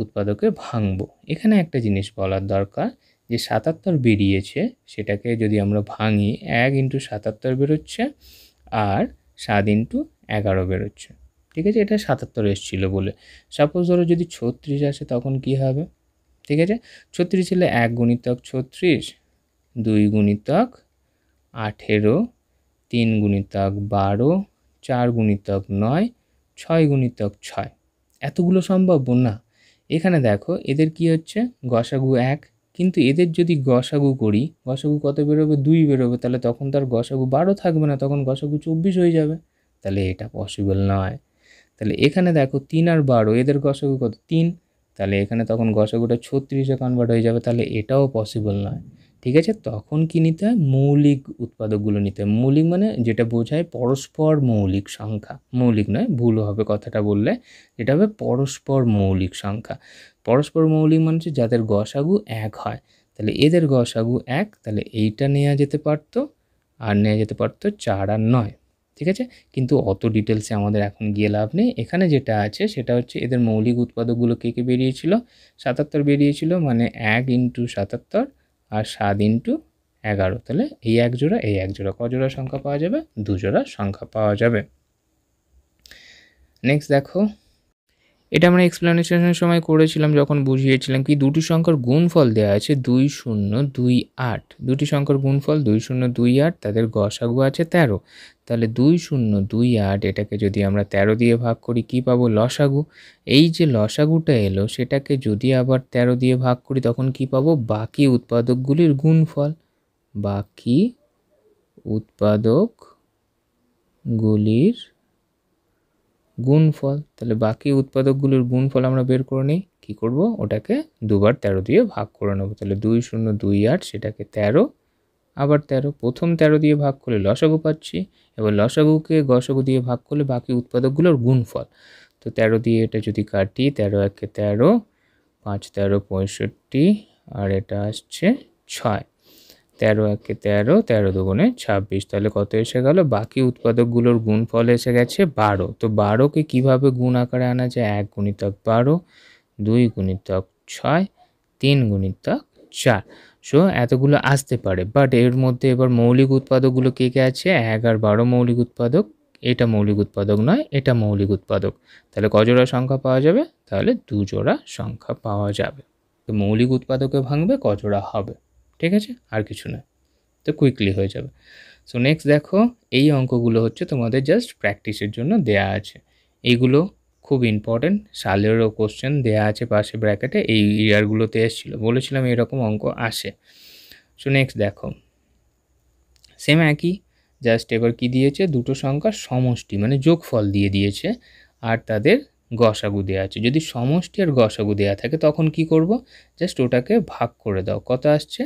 উৎপাদকে ভাঙব এখানে একটা জিনিস বলার দরকার যে সাতাত্তর বেরিয়েছে সেটাকে যদি আমরা ভাঙি এক ইন্টু সাতাত্তর বেরোচ্ছে আর সাত ইন্টু এগারো বেরোচ্ছে ঠিক আছে এটা সাতাত্তর এসেছিল বলে সাপোজ ধরো যদি ছত্রিশ আসে তখন কি হবে ঠিক আছে ছত্রিশ হলে এক গুণিতক ছত্রিশ দুই গুণিতক আঠেরো তিন গুণিতক বারো চার গুণিতক নয় ছয় গুণিতক ছয় এতগুলো সম্ভাব্য না এখানে দেখো এদের কি হচ্ছে গসাগু এক কিন্তু এদের যদি গসাগু করি গসাগু কত বেরোবে দুই বেরোবে তাহলে তখন তার গসাগু বারো থাকবে না তখন গসাগু চব্বিশ হয়ে যাবে তাহলে এটা পসিবল নয় তাহলে এখানে দেখো তিন আর বারো এদের গসাগু কত তিন তাহলে এখানে তখন গসাগুটা ছত্রিশে কনভার্ট হয়ে যাবে তাহলে এটাও পসিবল নয় ঠিক আছে তখন কি নিতে হয় মৌলিক উৎপাদকগুলো নিতে হয় মৌলিক মানে যেটা বোঝায় পরস্পর মৌলিক সংখ্যা মৌলিক নয় ভুল হবে কথাটা বললে এটা হবে পরস্পর মৌলিক সংখ্যা পরস্পর মৌলিক মানে হচ্ছে যাদের গসাগু এক হয় তাহলে এদের গসাগু এক তাহলে এইটা নেওয়া যেতে পারতো আর নেওয়া যেতে পারতো চার আর নয় ঠিক আছে কিন্তু অত ডিটেলসে আমাদের এখন গিয়ে লাভ নেই এখানে যেটা আছে সেটা হচ্ছে এদের মৌলিক উৎপাদকগুলো কে কে বেরিয়েছিল সাতাত্তর বেরিয়েছিল মানে এক ইন্টু সাতাত্তর আর সাত ইন্টু এগারো তাহলে এই এক জোড়া এই এক জোড়া কজোড়া সংখ্যা পাওয়া যাবে দুজোড়া সংখ্যা পাওয়া যাবে নেক্সট দেখো এটা আমরা এক্সপ্লেনেশনের সময় করেছিলাম যখন বুঝিয়েছিলাম কি দুটি সংখ্যার গুণফল দেওয়া আছে দুই শূন্য দুই আট দুটি সংখ্যার গুণফল দুই শূন্য দুই আট তাদের গসাগু আছে তেরো তাহলে দুই শূন্য দুই আট এটাকে যদি আমরা তেরো দিয়ে ভাগ করি কি পাবো লসাগু এই যে লসাগুটা এলো সেটাকে যদি আবার তেরো দিয়ে ভাগ করি তখন কি পাবো বাকি উৎপাদকগুলির গুণফল বাকি উৎপাদকগুলির গুণফল তাহলে বাকি উৎপাদকগুলোর গুণফল আমরা বের করে নিই কী করবো ওটাকে দুবার তেরো দিয়ে ভাগ করে নেবো তাহলে দুই শূন্য দুই আট সেটাকে তেরো আবার তেরো প্রথম তেরো দিয়ে ভাগ করলে লসাগু পাচ্ছি এবার লসাগুকে গসাগু দিয়ে ভাগ করলে বাকি উৎপাদকগুলোর গুণফল তো তেরো দিয়ে এটা যদি কাটি তেরো একে তেরো পাঁচ তেরো পঁয়ষট্টি আর এটা আসছে ছয় তেরো একে তেরো তেরো দুগুণে ছাব্বিশ তাহলে কত এসে গেল বাকি উৎপাদকগুলোর গুণ ফল এসে গেছে বারো তো বারোকে কিভাবে গুণ আকারে আনা যায় এক গুণিতক বারো দুই গুণিতক ছয় তিন গুণিতক চার সো এতগুলো আসতে পারে বাট এর মধ্যে এবার মৌলিক উৎপাদকগুলো কে কে আছে এক আর বারো মৌলিক উৎপাদক এটা মৌলিক উৎপাদক নয় এটা মৌলিক উৎপাদক তাহলে কজোড়া সংখ্যা পাওয়া যাবে তাহলে দুজোড়া সংখ্যা পাওয়া যাবে তো মৌলিক উৎপাদকে ভাঙবে কজোড়া হবে ঠিক আছে আর কিছু না তো কুইকলি হয়ে যাবে সো নেক্সট দেখো এই অঙ্কগুলো হচ্ছে তোমাদের জাস্ট প্র্যাকটিসের জন্য দেয়া আছে এইগুলো খুব ইম্পর্টেন্ট সালেরও কোশ্চেন দেয়া আছে পাশে ব্র্যাকেটে এই ইয়ারগুলোতে এসেছিলো বলেছিলাম এরকম অঙ্ক আসে সো নেক্সট দেখো সেম একই জাস্ট এবার কী দিয়েছে দুটো সংখ্যার সমষ্টি মানে যোগফল দিয়ে দিয়েছে আর তাদের গসাগু দেওয়া আছে যদি সমষ্টি আর গসাগু দেওয়া থাকে তখন কি করব জাস্ট ওটাকে ভাগ করে দাও কত আসছে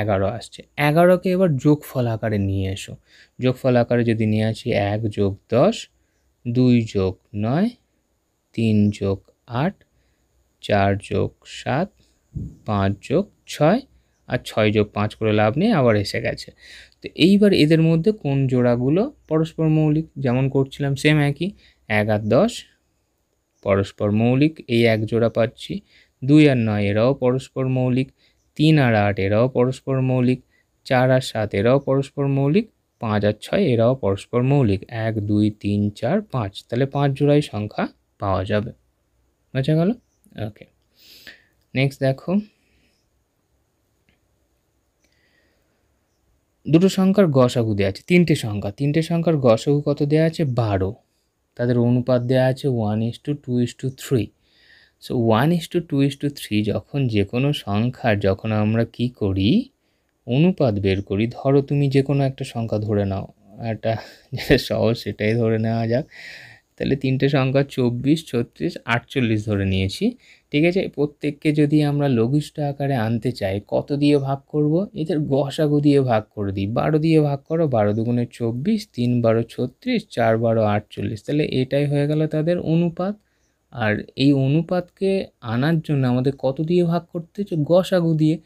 এগারো আসছে এগারোকে এবার যোগফল আকারে নিয়ে এসো যোগফল আকারে যদি নিয়ে আসি এক যোগ দশ দুই যোগ নয় তিন যোগ আট চার যোগ সাত পাঁচ যোগ ছয় আর ছয় যোগ পাঁচ করে লাভ নেই আবার এসে গেছে তো এইবার এদের মধ্যে কোন জোড়াগুলো পরস্পর মৌলিক যেমন করছিলাম সেম একই এক আর দশ পরস্পর মৌলিক এই এক জোড়া পাচ্ছি দুই আর নয় এরাও পরস্পর মৌলিক তিন আর আট এরাও পরস্পর মৌলিক চার আর সাত এরাও পরস্পর মৌলিক পাঁচ আর ছয় এরাও পরস্পর মৌলিক এক দুই তিন চার পাঁচ তাহলে পাঁচ জোড়াই সংখ্যা পাওয়া যাবে বুঝা গেল ওকে নেক্সট দেখো দুটো সংখ্যার গসাগু দেওয়া আছে তিনটে সংখ্যা তিনটে সংখ্যার গসাগু কত দেওয়া আছে বারো তাদের অনুপাত দেওয়া আছে one is to two is to three so one is to two is to three যখন যে কোনো সংখ্যার যখন আমরা কি করি অনুপাত বের করি ধরো তুমি যে কোনো একটা সংখ্যা ধরে নাও একটা যেটা সহজ সেটাই ধরে নেওয়া যাক তাহলে তিনটে সংখ্যা চব্বিশ ছত্রিশ আটচল্লিশ ধরে নিয়েছি ঠিক আছে প্রত্যেককে যদি আমরা লঘিষ্ঠ আকারে আনতে চাই কত দিয়ে ভাগ করব এদের গসাগু দিয়ে ভাগ করে দিই বারো দিয়ে ভাগ করো বারো দুগুণে চব্বিশ তিন বারো ছত্রিশ চার বারো আটচল্লিশ তাহলে এটাই হয়ে গেল তাদের অনুপাত আর এই অনুপাতকে আনার জন্য আমাদের কত দিয়ে ভাগ করতে হচ্ছে গসাগু দিয়ে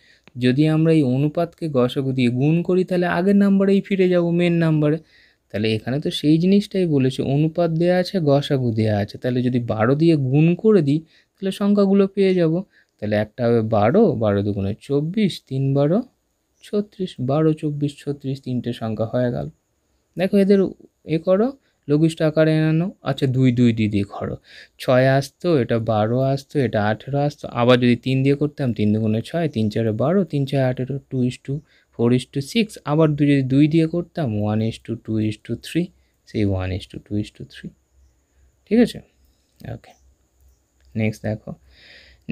যদি আমরা এই অনুপাতকে গসাগু দিয়ে গুণ করি তাহলে আগের নাম্বারেই ফিরে যাব মেন নাম্বারে তাহলে এখানে তো সেই জিনিসটাই বলেছে অনুপাত দেয়া আছে গসাগু দেয়া আছে তাহলে যদি বারো দিয়ে গুণ করে দিই তাহলে সংখ্যাগুলো পেয়ে যাব তাহলে একটা হবে বারো বারো দুগুণে চব্বিশ তিন বারো ছত্রিশ বারো চব্বিশ ছত্রিশ তিনটে সংখ্যা হয়ে গেল দেখো এদের এ করো লঘিষ্ঠ আকারে এনানো আচ্ছা দুই দুই দুই দিয়ে করো ছয় আসতো এটা বারো আসতো এটা আঠেরো আসতো আবার যদি তিন দিয়ে করতাম তিন দুগুণে ছয় তিন চারে বারো তিন চারে আঠেরো two is to four is to six আবার দুই যদি দুই দিয়ে করতাম one is to two is to three সেই one is to two is to three ঠিক আছে ওকে নেক্সট দেখো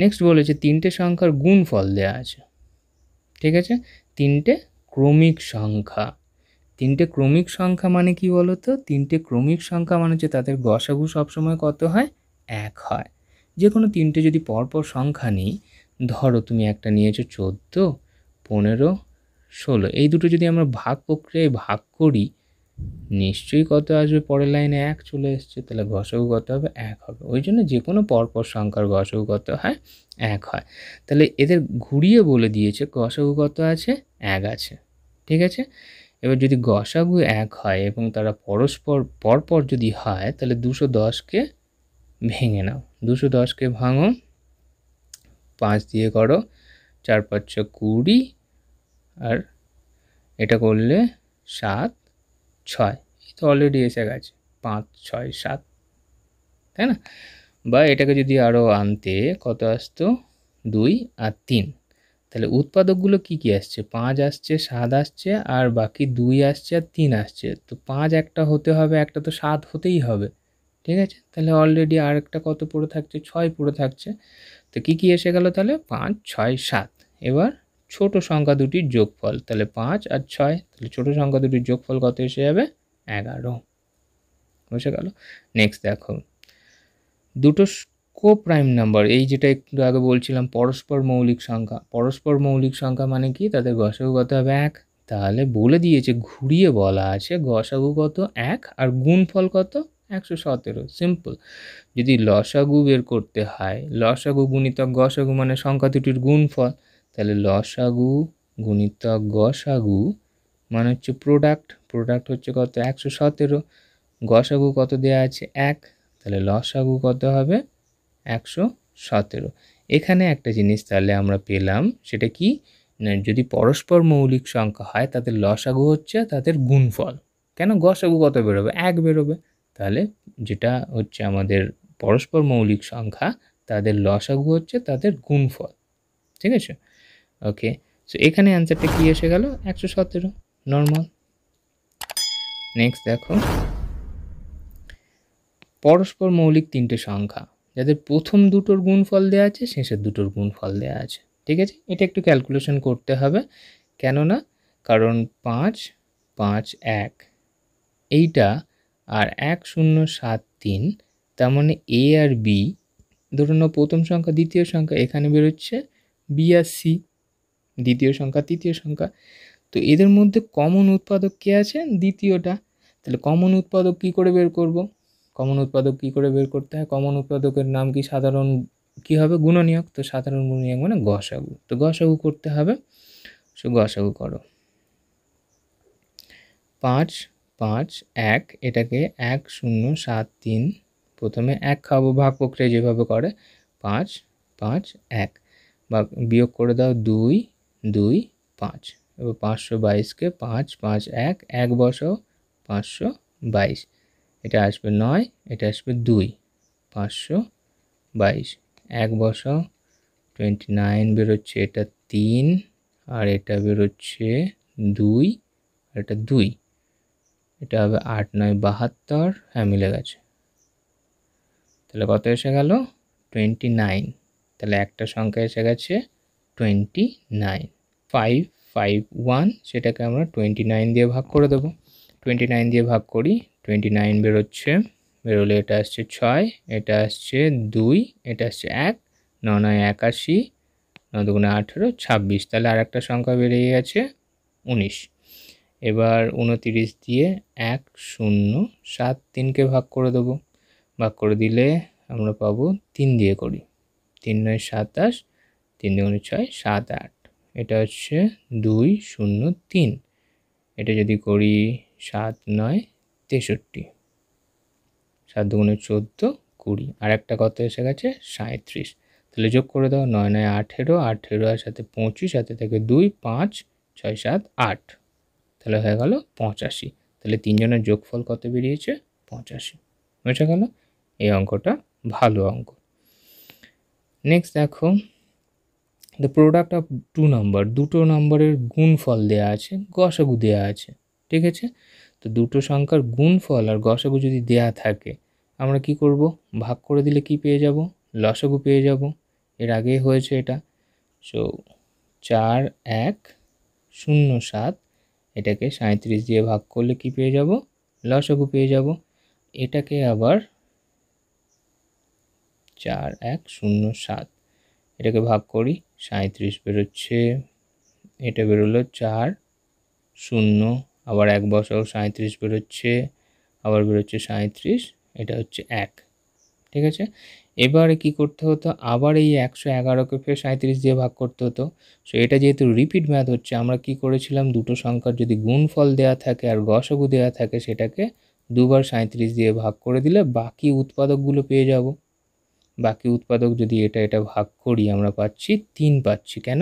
নেক্সট বলেছে তিনটে সংখ্যার গুণফল দেওয়া আছে ঠিক আছে তিনটে ক্রমিক সংখ্যা তিনটে ক্রমিক সংখ্যা মানে কি বলো তো তিনটে ক্রমিক সংখ্যা মানে হচ্ছে তাদের গসাগু সবসময় কত হয় এক হয় যে কোনো তিনটে যদি পরপর সংখ্যা নিই ধরো তুমি একটা নিয়েছো চোদ্দো পনেরো ষোলো এই দুটো যদি আমরা ভাগ প্রক্রিয়ায় ভাগ করি নিশ্চয়ই কত আসবে পরের লাইনে এক চলে এসছে তাহলে গসাগু কত হবে এক হবে ওই জন্য যে কোনো পরপর সংখ্যার গসাগু কত হয় এক হয় তাহলে এদের ঘুরিয়ে বলে দিয়েছে গসাগু কত আছে এক আছে ঠিক আছে এবার যদি গসাগু এক হয় এবং তারা পরস্পর পরপর যদি হয় তাহলে দুশো দশকে ভেঙে নাও দুশো দশকে ভাঙো পাঁচ দিয়ে করো চার পাঁচ কুড়ি আর এটা করলে সাত ছয় এই তো অলরেডি এসে গেছে পাঁচ ছয় সাত তাই না বা এটাকে যদি আরও আনতে কত আসতো দুই আর তিন তাহলে উৎপাদকগুলো কি কি আসছে পাঁচ আসছে সাত আসছে আর বাকি দুই আসছে আর তিন আসছে তো পাঁচ একটা হতে হবে একটা তো সাত হতেই হবে ঠিক আছে তাহলে অলরেডি আর একটা কত পড়ে থাকছে ছয় পড়ে থাকছে তো কি কি এসে গেল তাহলে পাঁচ ছয় সাত এবার ছোট সংখ্যা দুটির যোগফল তাহলে পাঁচ আর ছয় তাহলে ছোট সংখ্যা দুটির যোগফল কত এসে যাবে এগারো বসে গেল নেক্সট দেখো দুটো কোপ্রাইম নাম্বার এই যেটা একটু আগে বলছিলাম পরস্পর মৌলিক সংখ্যা পরস্পর মৌলিক সংখ্যা মানে কি তাদের গসাগু কত হবে এক তাহলে বলে দিয়েছে ঘুরিয়ে বলা আছে গসাগু কত এক আর গুণফল কত একশো সতেরো সিম্পল যদি লসাগু বের করতে হয় লসাগু গুণিতক গসাগু মানে সংখ্যা দুটির গুণফল তাহলে লসাগু গুণিতক গসাগু মানে হচ্ছে প্রোডাক্ট প্রোডাক্ট হচ্ছে কত একশো সতেরো গসাগু কত দেওয়া আছে এক তাহলে লসাগু কত হবে একশো সতেরো এখানে একটা জিনিস তাহলে আমরা পেলাম সেটা কি যদি পরস্পর মৌলিক সংখ্যা হয় তাদের লসাগু হচ্ছে তাদের গুণফল কেন গসাগু কত বেরোবে এক বেরোবে তাহলে যেটা হচ্ছে আমাদের পরস্পর মৌলিক সংখ্যা তাদের লসাগু হচ্ছে তাদের গুণফল ঠিক আছে ওকে সো এখানে অ্যান্সারটা কী এসে গেল একশো সতেরো নর্মাল নেক্সট দেখো পরস্পর মৌলিক তিনটে সংখ্যা যাদের প্রথম দুটোর গুণফল দেওয়া আছে শেষের দুটোর গুণফল দেওয়া আছে ঠিক আছে এটা একটু ক্যালকুলেশন করতে হবে কেননা কারণ পাঁচ পাঁচ এক এইটা আর এক শূন্য সাত তিন তার মানে এ আর বি ধরুন প্রথম সংখ্যা দ্বিতীয় সংখ্যা এখানে বেরোচ্ছে বি আর সি দ্বিতীয় সংখ্যা তৃতীয় সংখ্যা তো এদের মধ্যে কমন উৎপাদক কে আছে দ্বিতীয়টা তাহলে কমন উৎপাদক কি করে বের করব কমন উৎপাদক কী করে বের করতে হয় কমন উৎপাদকের নাম কি সাধারণ কি হবে গুণনীয়ক তো সাধারণ গুণনীয়ক মানে গসাগু তো গসাগু করতে হবে সো গসাগু করো পাঁচ পাঁচ এক এটাকে এক শূন্য সাত তিন প্রথমে এক খাবো ভাগ প্রক্রিয়া যেভাবে করে পাঁচ পাঁচ এক বা বিয়োগ করে দাও দুই দুই পাঁচ এবার পাঁচশো বাইশকে পাঁচ পাঁচ এক এক বসাও পাঁচশো বাইশ এটা আসবে নয় এটা আসবে দুই পাঁচশো বাইশ এক বসাও টোয়েন্টি নাইন বেরোচ্ছে এটা তিন আর এটা বেরোচ্ছে দুই আর এটা দুই এটা হবে আট নয় বাহাত্তর হ্যাঁ মিলে গেছে তাহলে কত এসে গেল টোয়েন্টি নাইন তাহলে একটা সংখ্যা এসে গেছে twenty nine five five one সেটাকে আমরা টোয়েন্টি নাইন দিয়ে ভাগ করে দেবো টোয়েন্টি নাইন দিয়ে ভাগ করি টোয়েন্টি নাইন বেরোচ্ছে বেরোলে এটা আসছে ছয় এটা আসছে দুই এটা আসছে এক ন নয় একাশি ন দুগুণে আঠেরো ছাব্বিশ তাহলে আর একটা সংখ্যা বেরিয়ে গেছে উনিশ এবার উনতিরিশ দিয়ে এক শূন্য সাত তিনকে ভাগ করে দেবো ভাগ করে দিলে আমরা পাবো তিন দিয়ে করি তিন নয় সাতাশ তিন দুগুণে ছয় সাত আট এটা হচ্ছে দুই শূন্য তিন এটা যদি করি সাত নয় তেষট্টি সাত দুগুণে চোদ্দো কুড়ি আর একটা কত এসে গেছে সাঁত্রিশ তাহলে যোগ করে দাও নয় নয় আঠেরো আঠেরো আর সাথে পঁচিশ সাথে থেকে দুই পাঁচ ছয় সাত আট তাহলে হয়ে গেল পঁচাশি তাহলে তিনজনের যোগফল কত বেরিয়েছে পঁচাশি বুঝে গেল এই অঙ্কটা ভালো অঙ্ক নেক্সট দেখো the product of two number দুটো নম্বরের গুণফল দেয়া আছে গসগু দেয়া আছে ঠিক আছে তো দুটো সংখ্যার গুণফল আর গসাগু যদি দেয়া থাকে আমরা কি করব ভাগ করে দিলে কি পেয়ে যাব লসাগু পেয়ে যাব এর আগে হয়েছে এটা সো চার এক শূন্য সাত এটাকে সাঁত্রিশ দিয়ে ভাগ করলে কি পেয়ে যাব লসাগু পেয়ে যাব এটাকে আবার চার এক শূন্য সাত এটাকে ভাগ করি সাঁত্রিশ বেরোচ্ছে এটা বেরোলো চার শূন্য আবার এক বছর সাঁত্রিশ বেরোচ্ছে আবার বেরোচ্ছে সাঁত্রিশ এটা হচ্ছে এক ঠিক আছে এবারে কি করতে হতো আবার এই একশো এগারোকে ফের সাঁত্রিশ দিয়ে ভাগ করতে হতো সো এটা যেহেতু রিপিট ম্যাথ হচ্ছে আমরা কি করেছিলাম দুটো সংখ্যার যদি গুণফল দেয়া থাকে আর গসগু দেয়া থাকে সেটাকে দুবার সাঁত্রিশ দিয়ে ভাগ করে দিলে বাকি উৎপাদকগুলো পেয়ে যাব বাকি উৎপাদক যদি এটা এটা ভাগ করি আমরা পাচ্ছি তিন পাচ্ছি কেন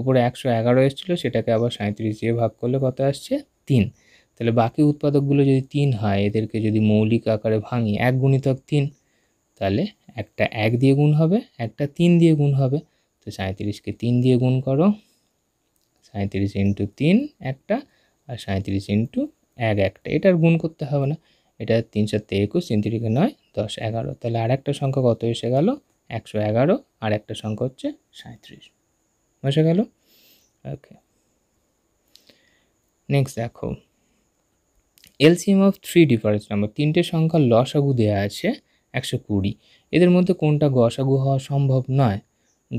উপরে একশো এগারো এসেছিলো সেটাকে আবার সাঁত্রিশ দিয়ে ভাগ করলে কত আসছে তিন তাহলে বাকি উৎপাদকগুলো যদি তিন হয় এদেরকে যদি মৌলিক আকারে ভাঙি এক গুণিতক তিন তাহলে একটা এক দিয়ে গুণ হবে একটা তিন দিয়ে গুণ হবে তো সাঁত্রিশকে তিন দিয়ে গুণ করো সাঁত্রিশ ইন্টু তিন একটা আর সাঁত্রিশ ইন্টু এক একটা এটার গুণ করতে হবে না এটা তিন সাথে একুশ তিন নয় দশ এগারো তাহলে আর একটা সংখ্যা কত এসে গেল একশো এগারো আর একটা সংখ্যা হচ্ছে সাঁত্রিশ বসে গেল ওকে নেক্সট দেখো LCM of three difference number তিনটে সংখ্যা লসাগু দেওয়া আছে একশো কুড়ি এদের মধ্যে কোনটা গসাগু হওয়া সম্ভব নয়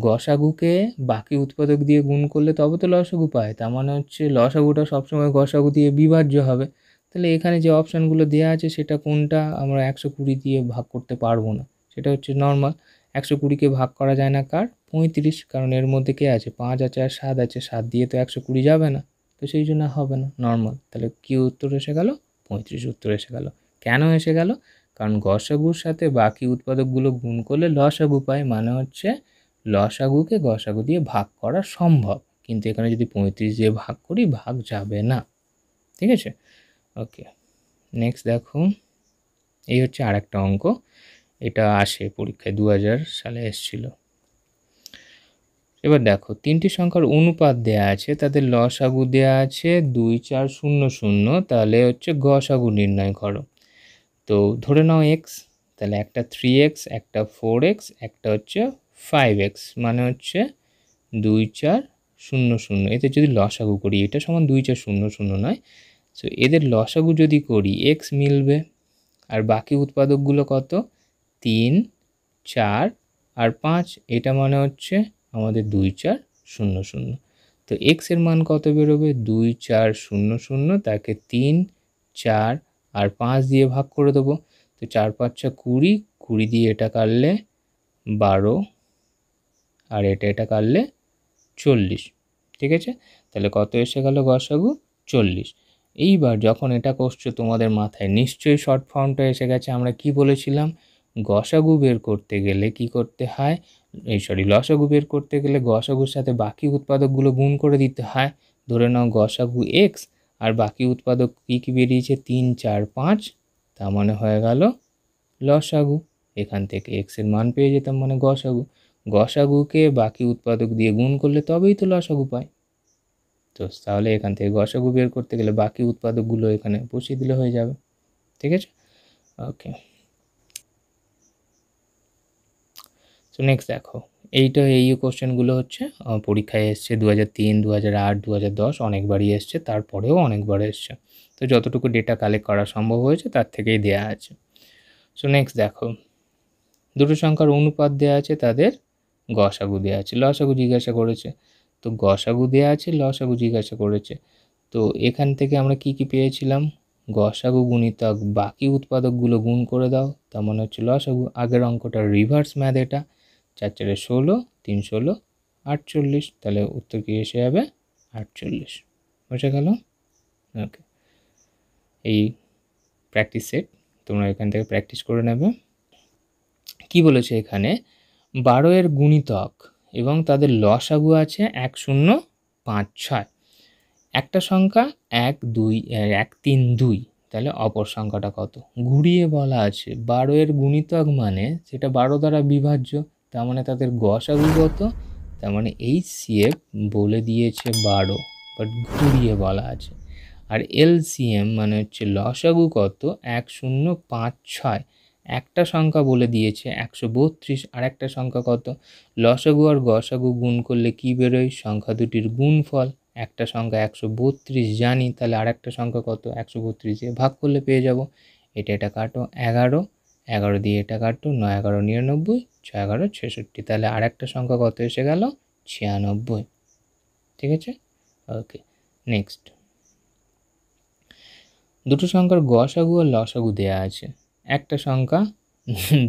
গসাগুকে বাকি উৎপাদক দিয়ে গুণ করলে তবে তো লসাগু পায় তার মানে হচ্ছে লসাগুটা সবসময় গসাগু দিয়ে বিভাজ্য হবে তাহলে এখানে যে অপশানগুলো দেওয়া আছে সেটা কোনটা আমরা একশো কুড়ি দিয়ে ভাগ করতে পারবো না সেটা হচ্ছে নর্মাল একশো কুড়িকে ভাগ করা যায় না কার পঁয়ত্রিশ কারণ এর মধ্যে কে আছে পাঁচ আছে আর সাত আছে সাত দিয়ে তো একশো কুড়ি যাবে না তো সেই জন্য হবে না নর্মাল তাহলে কি উত্তর এসে গেল পঁয়ত্রিশ উত্তর এসে গেল কেন এসে গেল কারণ গসাগুর সাথে বাকি উৎপাদকগুলো গুণ করলে লসাগু পায় মানে হচ্ছে লসাগুকে গসাগু দিয়ে ভাগ করা সম্ভব কিন্তু এখানে যদি পঁয়ত্রিশ দিয়ে ভাগ করি ভাগ যাবে না ঠিক আছে ওকে নেক্সট দেখো এই হচ্ছে আর একটা অঙ্ক এটা আসে পরীক্ষায় দু সালে এসেছিলো এবার দেখো তিনটি সংখ্যার অনুপাত দেয়া আছে তাদের লসাগু দেয়া আছে দুই চার শূন্য শূন্য তাহলে হচ্ছে গসাগু নির্ণয় করো তো ধরে নাও এক্স তাহলে একটা থ্রি এক্স একটা ফোর এক্স একটা হচ্ছে ফাইভ এক্স মানে হচ্ছে দুই চার শূন্য শূন্য এতে যদি লসাগু করি এটা সমান দুই চার শূন্য শূন্য নয় সো এদের লসাগু যদি করি এক্স মিলবে আর বাকি উৎপাদকগুলো কত তিন চার আর পাঁচ এটা মানে হচ্ছে আমাদের দুই চার শূন্য শূন্য তো এক্সের মান কত বেরোবে দুই চার শূন্য শূন্য তাকে তিন চার আর পাঁচ দিয়ে ভাগ করে দেবো তো চার পাঁচ ছ কুড়ি কুড়ি দিয়ে এটা কাটলে বারো আর এটা এটা কাটলে চল্লিশ ঠিক আছে তাহলে কত এসে গেল গসাগু চল্লিশ এইবার যখন এটা করছো তোমাদের মাথায় নিশ্চয়ই শর্ট ফর্মটা এসে গেছে আমরা কি বলেছিলাম গসাগু বের করতে গেলে কি করতে হয় এই সরি লসাগু বের করতে গেলে গসাগুর সাথে বাকি উৎপাদকগুলো গুণ করে দিতে হয় ধরে নাও গসাগু এক্স আর বাকি উৎপাদক কী কী বেরিয়েছে তিন চার পাঁচ তা মানে হয়ে গেল লসাগু এখান থেকে এক্সের মান পেয়ে যেতাম মানে গসাগু গসাগুকে বাকি উৎপাদক দিয়ে গুণ করলে তবেই তো লসাগু পায় তো তাহলে এখান থেকে গসাগু বের করতে গেলে বাকি উৎপাদকগুলো এখানে বসিয়ে দিলে হয়ে যাবে ঠিক আছে ওকে সো নেক্সট দেখো এইটা এই কোশ্চেনগুলো হচ্ছে পরীক্ষায় এসছে দু হাজার তিন দু হাজার আট দু হাজার দশ অনেকবারই এসছে তারপরেও অনেকবার এসছে তো যতটুকু ডেটা কালেক্ট করা সম্ভব হয়েছে তার থেকেই দেয়া আছে সো নেক্সট দেখো দুটো সংখ্যার অনুপাত দেওয়া আছে তাদের গসাগু দেওয়া আছে লসাগু জিজ্ঞাসা করেছে তো গসাগু দেওয়া আছে লসাগু জিজ্ঞাসা করেছে তো এখান থেকে আমরা কি কি পেয়েছিলাম গসাগু গুণিতক বাকি উৎপাদকগুলো গুণ করে দাও তার মনে হচ্ছে লসাগু আগের অঙ্কটা রিভার্স ম্যাথ এটা চার চারে ষোলো তিন ষোলো আটচল্লিশ তাহলে উত্তর কি এসে যাবে আটচল্লিশ বসে গেল ওকে এই প্র্যাকটিস সেট তোমরা এখান থেকে প্র্যাকটিস করে নেবে কি বলেছে এখানে বারো এর গুণিতক এবং তাদের লসাগু আছে এক শূন্য পাঁচ ছয় একটা সংখ্যা এক দুই এক তিন দুই তাহলে অপর সংখ্যাটা কত ঘুরিয়ে বলা আছে বারো এর গুণিতক মানে সেটা বারো দ্বারা বিভাজ্য তার মানে তাদের গসাগু কত তার মানে এই সিএফ বলে দিয়েছে বারো বাট ঘুরিয়ে বলা আছে আর এল সিএম মানে হচ্ছে লসাগু কত এক শূন্য পাঁচ ছয় একটা সংখ্যা বলে দিয়েছে একশো বত্রিশ আর একটা সংখ্যা কত লসাগু আর গসাগু গুণ করলে কি বেরোয় সংখ্যা দুটির গুণফল একটা সংখ্যা একশো বত্রিশ জানি তাহলে আর একটা সংখ্যা কত একশো বত্রিশে ভাগ করলে পেয়ে যাব এটা এটা কাটো এগারো এগারো দিয়ে এটা কাটুন নয় এগারো নিরানব্বই ছয় এগারো ছেষট্টি তাহলে আর একটা সংখ্যা কত এসে গেল ছিয়ানব্বই ঠিক আছে ওকে নেক্সট দুটো সংখ্যার গসাগু আর লসাগু দেয়া আছে একটা সংখ্যা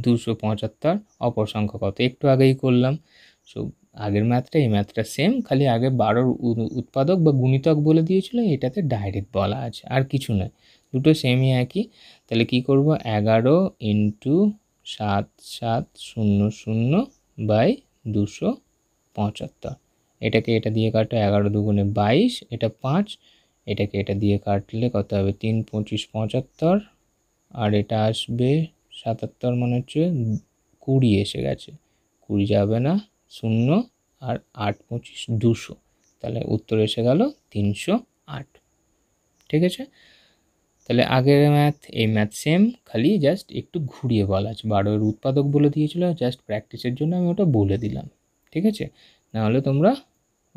দুশো পঁচাত্তর অপর সংখ্যা কত একটু আগেই করলাম সো আগের ম্যাথটা এই ম্যাথটা সেম খালি আগে বারোর উৎপাদক বা গুণিতক বলে দিয়েছিল এটাতে ডাইরেক্ট বলা আছে আর কিছু নয় দুটো সেমই একই তাহলে কি করব এগারো ইন্টু সাত সাত শূন্য শূন্য বাই দুশো পঁচাত্তর এটাকে এটা দিয়ে কাটো এগারো দুগুণে বাইশ এটা পাঁচ এটাকে এটা দিয়ে কাটলে কত হবে তিন পঁচিশ পঁচাত্তর আর এটা আসবে সাতাত্তর মানে হচ্ছে কুড়ি এসে গেছে কুড়ি যাবে না শূন্য আর আট পঁচিশ দুশো তাহলে উত্তর এসে গেল তিনশো আট ঠিক আছে তাহলে আগের ম্যাথ এই ম্যাথ সেম খালি জাস্ট একটু ঘুরিয়ে বলা আছে বারোর উৎপাদক বলে দিয়েছিল জাস্ট প্র্যাকটিসের জন্য আমি ওটা বলে দিলাম ঠিক আছে নাহলে তোমরা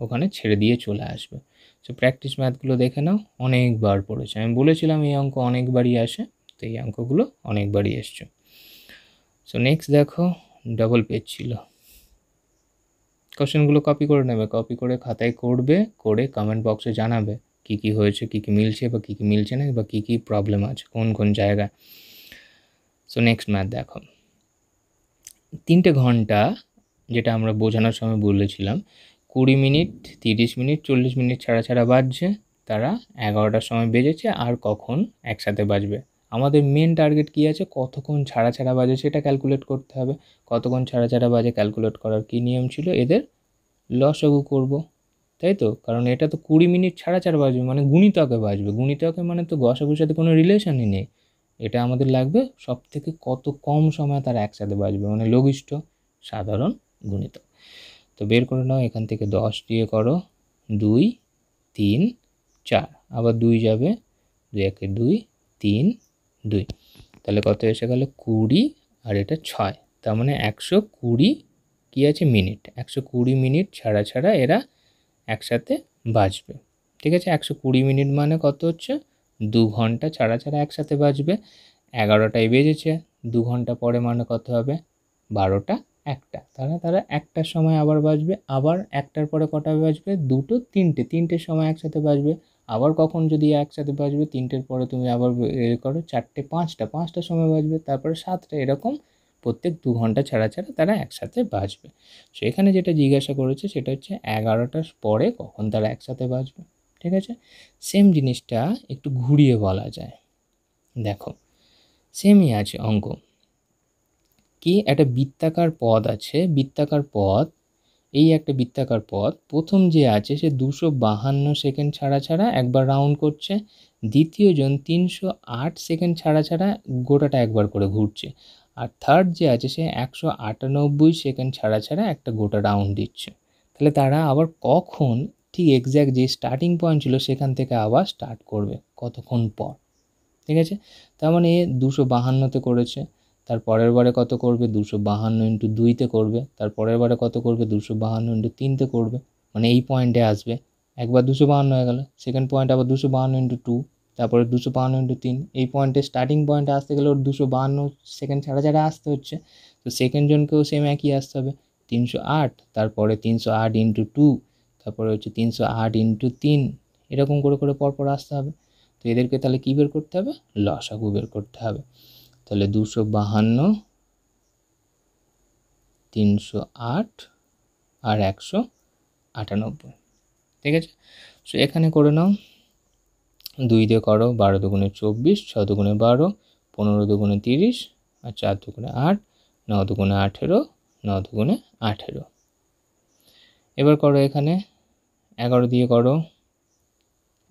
ওখানে ছেড়ে দিয়ে চলে আসবে সো প্র্যাকটিস ম্যাথগুলো দেখে নাও অনেকবার পড়েছে আমি বলেছিলাম এই অঙ্ক অনেকবারই আসে তো এই অঙ্কগুলো অনেকবারই এসছে সো নেক্সট দেখো ডাবল পেজ ছিল কোশ্চেনগুলো কপি করে নেবে কপি করে খাতায় করবে করে কমেন্ট বক্সে জানাবে কী কী হয়েছে কী কী মিলছে বা কী কী মিলছে না বা কী কী প্রবলেম আছে কোন কোন জায়গায় সো নেক্সট ম্যাথ দেখো তিনটে ঘন্টা যেটা আমরা বোঝানোর সময় বলেছিলাম কুড়ি মিনিট তিরিশ মিনিট চল্লিশ মিনিট ছাড়া ছাড়া বাজছে তারা এগারোটার সময় বেজেছে আর কখন একসাথে বাজবে আমাদের মেন টার্গেট কী আছে কতক্ষণ ছাড়া ছাড়া বাজে সেটা ক্যালকুলেট করতে হবে কতক্ষণ ছাড়া ছাড়া বাজে ক্যালকুলেট করার কী নিয়ম ছিল এদের লসগু করবো তাই তো কারণ এটা তো কুড়ি মিনিট ছাড়া ছাড়া বাজবে মানে গুণিতকে বাজবে গুণিতকে মানে তো গসাগুর সাথে কোনো রিলেশনই নেই এটা আমাদের লাগবে সব থেকে কত কম সময় তার একসাথে বাজবে মানে লঘিষ্ঠ সাধারণ গুণিতক তো বের করে নাও এখান থেকে দশ দিয়ে করো দুই তিন চার আবার দুই যাবে দুই একে দুই তিন দুই তাহলে কত এসে গেলো কুড়ি আর এটা ছয় তার মানে একশো কুড়ি কী আছে মিনিট একশো কুড়ি মিনিট ছাড়া ছাড়া এরা একসাথে বাজবে ঠিক আছে একশো কুড়ি মিনিট মানে কত হচ্ছে দু ঘন্টা ছাড়া ছাড়া একসাথে বাজবে এগারোটায় বেজেছে দু ঘন্টা পরে মানে কত হবে বারোটা একটা তাহলে তারা একটার সময় আবার বাজবে আবার একটার পরে কটা বাজবে দুটো তিনটে তিনটের সময় একসাথে বাজবে আবার কখন যদি একসাথে বাজবে তিনটের পরে তুমি আবার এ করো চারটে পাঁচটা পাঁচটার সময় বাজবে তারপরে সাতটা এরকম প্রত্যেক দু ঘন্টা ছাড়া ছাড়া তারা একসাথে বাঁচবে সো এখানে যেটা জিজ্ঞাসা করেছে সেটা হচ্ছে এগারোটার পরে কখন তারা একসাথে বাঁচবে ঠিক আছে সেম জিনিসটা একটু ঘুরিয়ে বলা যায় দেখো সেমই আছে অঙ্ক কি একটা বৃত্তাকার পদ আছে বৃত্তাকার পদ এই একটা বৃত্তাকার পথ প্রথম যে আছে সে দুশো বাহান্ন সেকেন্ড ছাড়া ছাড়া একবার রাউন্ড করছে দ্বিতীয়জন তিনশো আট সেকেন্ড ছাড়া ছাড়া গোটাটা একবার করে ঘুরছে আর থার্ড যে আছে সে একশো আটানব্বই সেকেন্ড ছাড়া ছাড়া একটা গোটা রাউন্ড দিচ্ছে তাহলে তারা আবার কখন ঠিক এক্স্যাক্ট যে স্টার্টিং পয়েন্ট ছিল সেখান থেকে আবার স্টার্ট করবে কতক্ষণ পর ঠিক আছে তার মানে দুশো বাহান্নতে করেছে তার পরের বারে কত করবে দুশো বাহান্ন ইন্টু দুইতে করবে তার পরের বারে কত করবে দুশো বাহান্ন ইন্টু তিনতে করবে মানে এই পয়েন্টে আসবে একবার দুশো বাহান্ন হয়ে গেল সেকেন্ড পয়েন্ট আবার দুশো বাহান্ন ইন্টু টু তারপরে দুশো বাহান্ন ইন্টু তিন এই পয়েন্টে স্টার্টিং পয়েন্টে আসতে গেলে ওর দুশো বাহান্ন সেকেন্ড ছাড়া ছাড়া আসতে হচ্ছে তো সেকেন্ড জনকেও সেম একই আসতে হবে তিনশো আট তারপরে তিনশো আট ইন্টু টু তারপরে হচ্ছে তিনশো আট ইন্টু তিন এরকম করে করে পরপর আসতে হবে তো এদেরকে তাহলে কী বের করতে হবে লসাগু বের করতে হবে তাহলে দুশো বাহান্ন তিনশো আট আর একশো আটানব্বই ঠিক আছে সো এখানে করে নাও দুই দিয়ে করো বারো দুগুণে চব্বিশ ছ দুগুণে বারো পনেরো দুগুণে তিরিশ আর চার দুগুণে আট ন দুগুণে আঠেরো ন দুগুণে আঠেরো এবার করো এখানে এগারো দিয়ে করো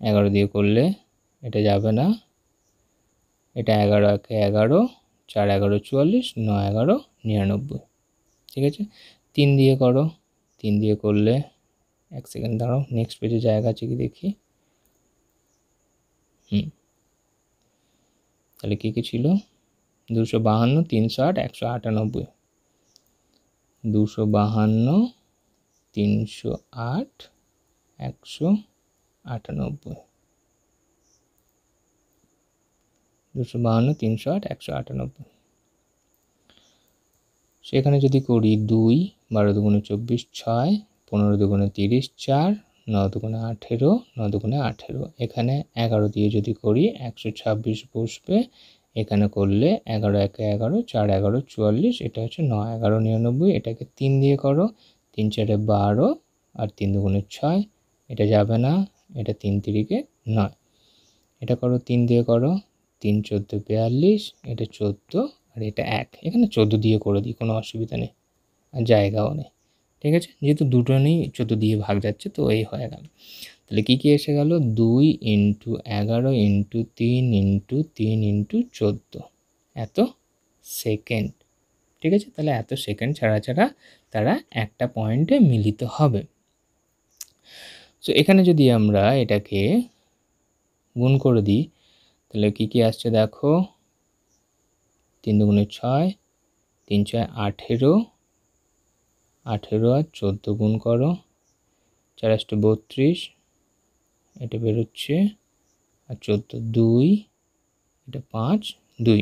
এগারো দিয়ে করলে এটা যাবে না এটা এগারো একে এগারো চার এগারো চুয়াল্লিশ ন এগারো নিরানব্বই ঠিক আছে তিন দিয়ে করো তিন দিয়ে করলে এক সেকেন্ড দাঁড়াও নেক্সট পেজে জায়গা আছে কি দেখি হুম তাহলে কী কী ছিল দুশো বাহান্ন তিনশো আট একশো আটানব্বই দুশো বাহান্ন তিনশো আট একশো আটানব্বই দুশো বাহান্ন তিনশো আট একশো আটানব্বই সেখানে যদি করি দুই বারো দুগুণে চব্বিশ ছয় পনেরো দুগুণে তিরিশ চার ন দুগুণে আঠেরো ন দুগুণে আঠেরো এখানে এগারো দিয়ে যদি করি একশো ছাব্বিশ বসবে এখানে করলে এগারো একে এগারো চার এগারো চুয়াল্লিশ এটা হচ্ছে ন এগারো নিরানব্বই এটাকে তিন দিয়ে করো তিন চারে বারো আর তিন দুগুণে ছয় এটা যাবে না এটা তিন তিরিকে নয় এটা করো তিন দিয়ে করো তিন চোদ্দো বিয়াল্লিশ এটা চোদ্দো আর এটা এক এখানে চোদ্দো দিয়ে করে দিই কোনো অসুবিধা নেই আর জায়গাও নেই ঠিক আছে যেহেতু দুটো নেই চোদ্দো দিয়ে ভাগ যাচ্ছে তো এই হয়ে গেল তাহলে কী কী এসে গেল দুই ইন্টু এগারো ইন্টু তিন ইন্টু তিন ইন্টু চোদ্দো এত সেকেন্ড ঠিক আছে তাহলে এত সেকেন্ড ছাড়া ছাড়া তারা একটা পয়েন্টে মিলিত হবে সো এখানে যদি আমরা এটাকে গুণ করে দিই তাহলে কী কী আসছে দেখো তিন দুগুণে ছয় তিন ছয় আঠেরো আঠেরো আর চোদ্দো গুণ করো চার আসটে বত্রিশ এটা বেরোচ্ছে আর চোদ্দো দুই এটা পাঁচ দুই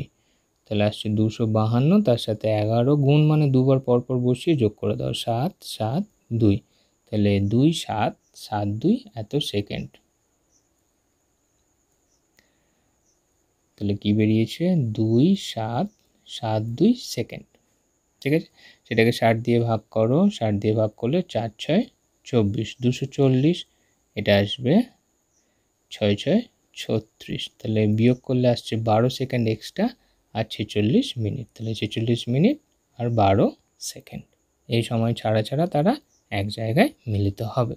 তাহলে আসছে দুশো বাহান্ন তার সাথে এগারো গুণ মানে দুবার পরপর বসিয়ে যোগ করে দাও সাত সাত দুই তাহলে দুই সাত সাত দুই এত সেকেন্ড তাহলে কি বেরিয়েছে দুই সাত সাত দুই সেকেন্ড ঠিক আছে সেটাকে ষাট দিয়ে ভাগ করো ষাট দিয়ে ভাগ করলে চার ছয় চব্বিশ দুশো চল্লিশ এটা আসবে ছয় ছয় ছত্রিশ তাহলে বিয়োগ করলে আসছে বারো সেকেন্ড এক্সট্রা আর ছেচল্লিশ মিনিট তাহলে ছেচল্লিশ মিনিট আর বারো সেকেন্ড এই সময় ছাড়া ছাড়া তারা এক জায়গায় মিলিত হবে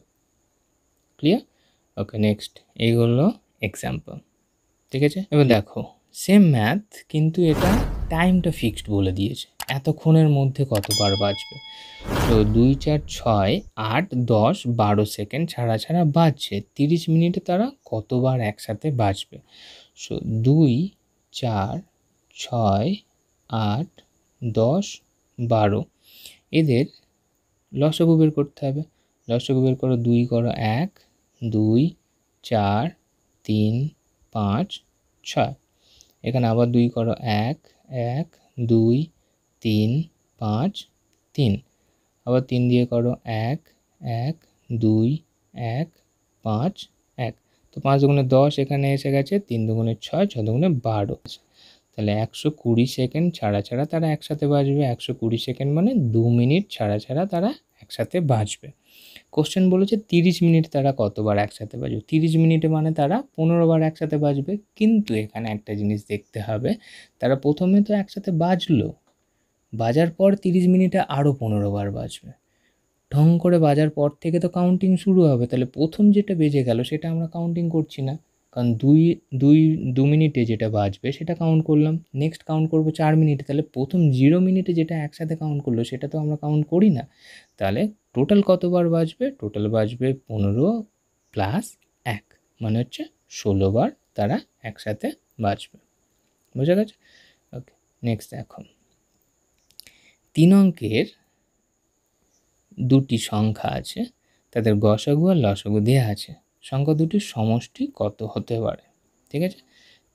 ক্লিয়ার ওকে নেক্সট এইগুলো এক্সাম্পল ঠিক আছে এবার দেখো সেম ম্যাথ কিন্তু এটা টাইমটা ফিক্সড বলে দিয়েছে এতক্ষণের মধ্যে কতবার বাজবে তো দুই চার ছয় আট দশ বারো সেকেন্ড ছাড়া ছাড়া বাজছে তিরিশ মিনিটে তারা কতবার একসাথে বাজবে সো দুই চার ছয় আট দশ বারো এদের লসগু বের করতে হবে লসগু বের করো দুই করো এক দুই চার তিন পাঁচ ছয় এখানে আবার দুই করো এক এক দুই তিন পাঁচ তিন আবার তিন দিয়ে করো এক এক দুই এক পাঁচ এক তো পাঁচ দুগুণে দশ এখানে এসে গেছে তিন দুগুণে ছয় ছ দুগুণে বারো তাহলে একশো কুড়ি সেকেন্ড ছাড়া ছাড়া তারা একসাথে বাজবে একশো কুড়ি সেকেন্ড মানে দু মিনিট ছাড়া ছাড়া তারা একসাথে বাজবে কোশ্চেন বলেছে তিরিশ মিনিট তারা কতবার একসাথে বাজবে তিরিশ মিনিটে মানে তারা পনেরোবার একসাথে বাজবে কিন্তু এখানে একটা জিনিস দেখতে হবে তারা প্রথমে তো একসাথে বাজলো বাজার পর তিরিশ মিনিটে আরও পনেরো বার বাজবে ঢং করে বাজার পর থেকে তো কাউন্টিং শুরু হবে তাহলে প্রথম যেটা বেজে গেল সেটা আমরা কাউন্টিং করছি না কারণ দুই দুই দু মিনিটে যেটা বাজবে সেটা কাউন্ট করলাম নেক্সট কাউন্ট করব চার মিনিটে তাহলে প্রথম জিরো মিনিটে যেটা একসাথে কাউন্ট করলো সেটা তো আমরা কাউন্ট করি না তাহলে টোটাল কতবার বাজবে টোটাল বাজবে পনেরো প্লাস এক মানে হচ্ছে বার তারা একসাথে বাজবে বোঝা গেছে ওকে নেক্সট এখন তিন অঙ্কের দুটি সংখ্যা আছে তাদের গসাগু আর লসাগু দেওয়া আছে সংখ্যা দুটির সমষ্টি কত হতে পারে ঠিক আছে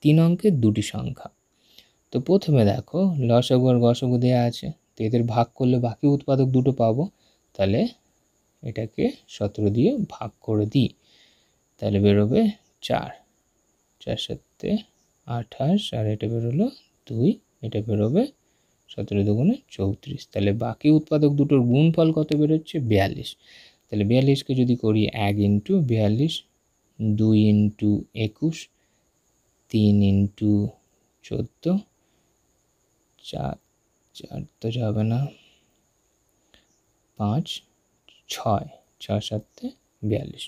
তিন অঙ্কের দুটি সংখ্যা তো প্রথমে দেখো লসাগু আর গসাগু দেওয়া আছে তো এদের ভাগ করলে বাকি উৎপাদক দুটো পাবো তাহলে এটাকে সতেরো দিয়ে ভাগ করে দিই তাহলে বেরোবে চার চার সাথে আঠাশ আর এটা বেরোলো দুই এটা বেরোবে সতেরো দুগুণে চৌত্রিশ তাহলে বাকি উৎপাদক দুটোর গুণফল কত বেরোচ্ছে বিয়াল্লিশ তাহলে বিয়াল্লিশকে যদি করি এক ইন্টু বিয়াল্লিশ দুই ইন্টু একুশ তিন ইন্টু চোদ্দো চার চার তো যাবে না পাঁচ ছয় ছয় সাতে বিয়াল্লিশ